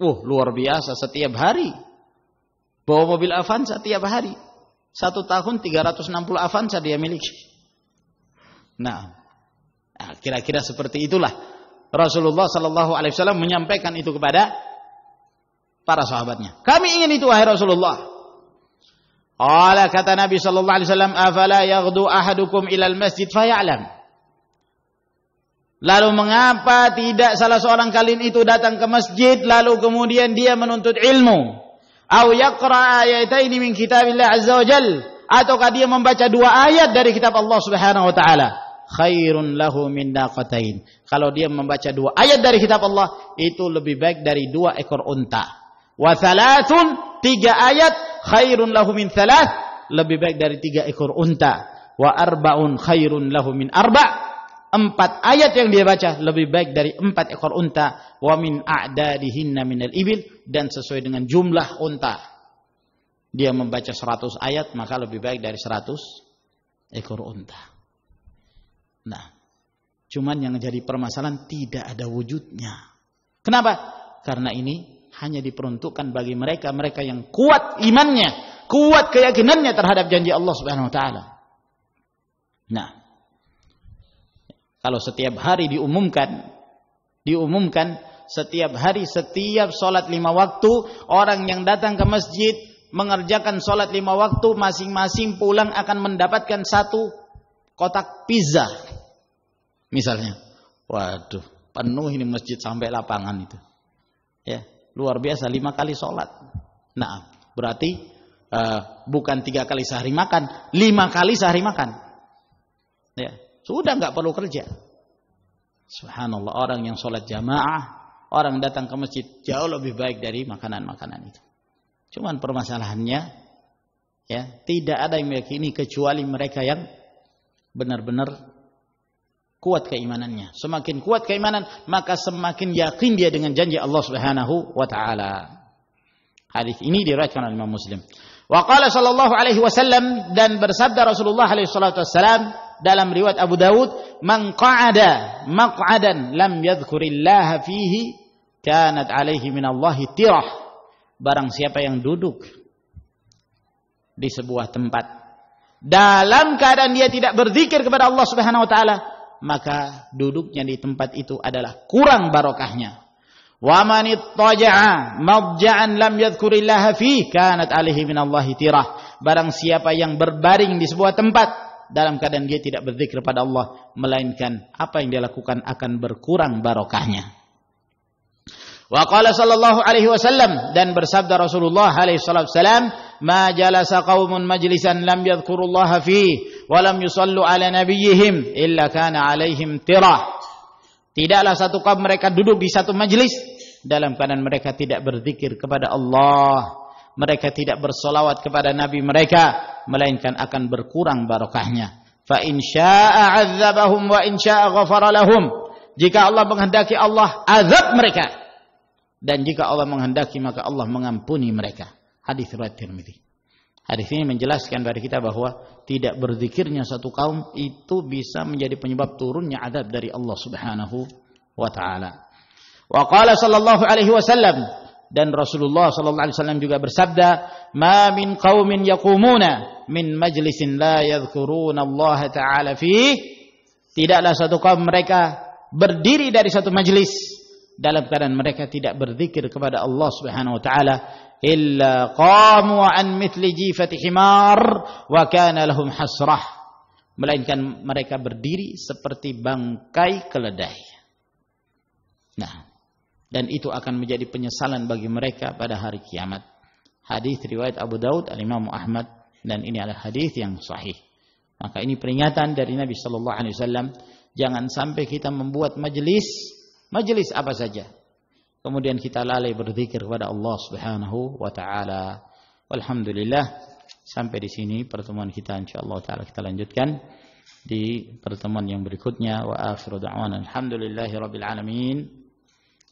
Uh, luar biasa setiap hari. Bawa mobil Avanza setiap hari. Satu tahun 360 Avanza dia miliki. Nah, nah kira-kira nah, seperti itulah Rasulullah Shallallahu Alaihi Wasallam menyampaikan itu kepada para sahabatnya. Kami ingin itu wahai Rasulullah. Allah kata Nabi Shallallahu alaihi wasallam, "Afala yaghdu ahadukum ilal al-masjid fayalam?" Lalu mengapa tidak salah seorang kalian itu datang ke masjid lalu kemudian dia menuntut ilmu? Au yaqra ayataini min kitabillah azza wa ataukah dia membaca dua ayat dari kitab Allah Subhanahu wa taala? Khairun lahu min daqatain. Kalau dia membaca dua ayat dari kitab Allah itu lebih baik dari dua ekor unta. Wa thalathun tiga ayat khairun lahu min thalath lebih baik dari tiga ekor unta. Wa arbaun khairun lahu min arba' empat ayat yang dia baca lebih baik dari empat ekor unta wa min a'dadihinna minal ibil dan sesuai dengan jumlah unta dia membaca seratus ayat maka lebih baik dari seratus ekor unta nah cuman yang jadi permasalahan tidak ada wujudnya kenapa karena ini hanya diperuntukkan bagi mereka mereka yang kuat imannya kuat keyakinannya terhadap janji Allah Subhanahu wa taala nah kalau setiap hari diumumkan, diumumkan setiap hari, setiap sholat lima waktu, orang yang datang ke masjid mengerjakan sholat lima waktu, masing-masing pulang akan mendapatkan satu kotak pizza. Misalnya, waduh, penuh ini masjid sampai lapangan itu. Ya, luar biasa lima kali sholat. Nah, berarti uh, bukan tiga kali sehari makan, lima kali sehari makan. Sudah nggak perlu kerja. Subhanallah, orang yang sholat jamaah, orang datang ke masjid jauh lebih baik dari makanan-makanan itu. Cuman permasalahannya, ya tidak ada yang meyakini kecuali mereka yang benar-benar kuat keimanannya. Semakin kuat keimanan, maka semakin yakin dia dengan janji Allah Subhanahu wa taala. Hadis ini diriwayatkan oleh Imam Muslim. Wa qala sallallahu alaihi wasallam dan bersabda Rasulullah alaihi salatu wasallam, dalam riwayat Abu Dawud man qa'ada maq'adan lam yadhkurillaha fihi kanat alaihi Allahi tirah barang siapa yang duduk di sebuah tempat dalam keadaan dia tidak berzikir kepada Allah Subhanahu wa taala maka duduknya di tempat itu adalah kurang barokahnya wa man madja'an lam yadhkurillaha fihi kanat alaihi Allahi tirah barang siapa yang berbaring di sebuah tempat dalam keadaan dia tidak berzikir kepada Allah melainkan apa yang dia lakukan akan berkurang barokahnya. Wa qala sallallahu alaihi wasallam dan bersabda Rasulullah alaihi salatu wasallam, "Ma jalasa qaumun majlisan lam yadhkurullaha fihi wa lam yusallu ala nabiyyihim illa kana alaihim tirah." Tidaklah satu kaum mereka duduk di satu majlis dalam keadaan mereka tidak berzikir kepada Allah mereka tidak bersolawat kepada Nabi mereka, melainkan akan berkurang barokahnya. Fa 'adzabahum wa lahum. Jika Allah menghendaki Allah azab mereka dan jika Allah menghendaki maka Allah mengampuni mereka. Hadis riwayat Tirmizi. Hadis ini menjelaskan kepada kita bahwa tidak berzikirnya satu kaum itu bisa menjadi penyebab turunnya adab dari Allah Subhanahu wa taala. Wa qala sallallahu alaihi wasallam dan Rasulullah sallallahu alaihi wasallam juga bersabda, "Ma min qaumin yaqumuna min majlisin la yadhkuruna Allah taala fi." Tidaklah satu kaum mereka berdiri dari satu majlis dalam keadaan mereka tidak berzikir kepada Allah Subhanahu wa taala illa qamu an mithli jifati himar wa kana lahum hasrah melainkan mereka berdiri seperti bangkai keledai. Nah, dan itu akan menjadi penyesalan bagi mereka pada hari kiamat. Hadis riwayat Abu Daud, Al Imam Ahmad dan ini adalah hadis yang sahih. Maka ini peringatan dari Nabi Shallallahu Alaihi Wasallam. Jangan sampai kita membuat majelis, majelis apa saja. Kemudian kita lalai berzikir kepada Allah Subhanahu wa taala. Alhamdulillah sampai di sini pertemuan kita insyaallah taala kita lanjutkan di pertemuan yang berikutnya wa akhiru da'wana alhamdulillahi rabbil alamin.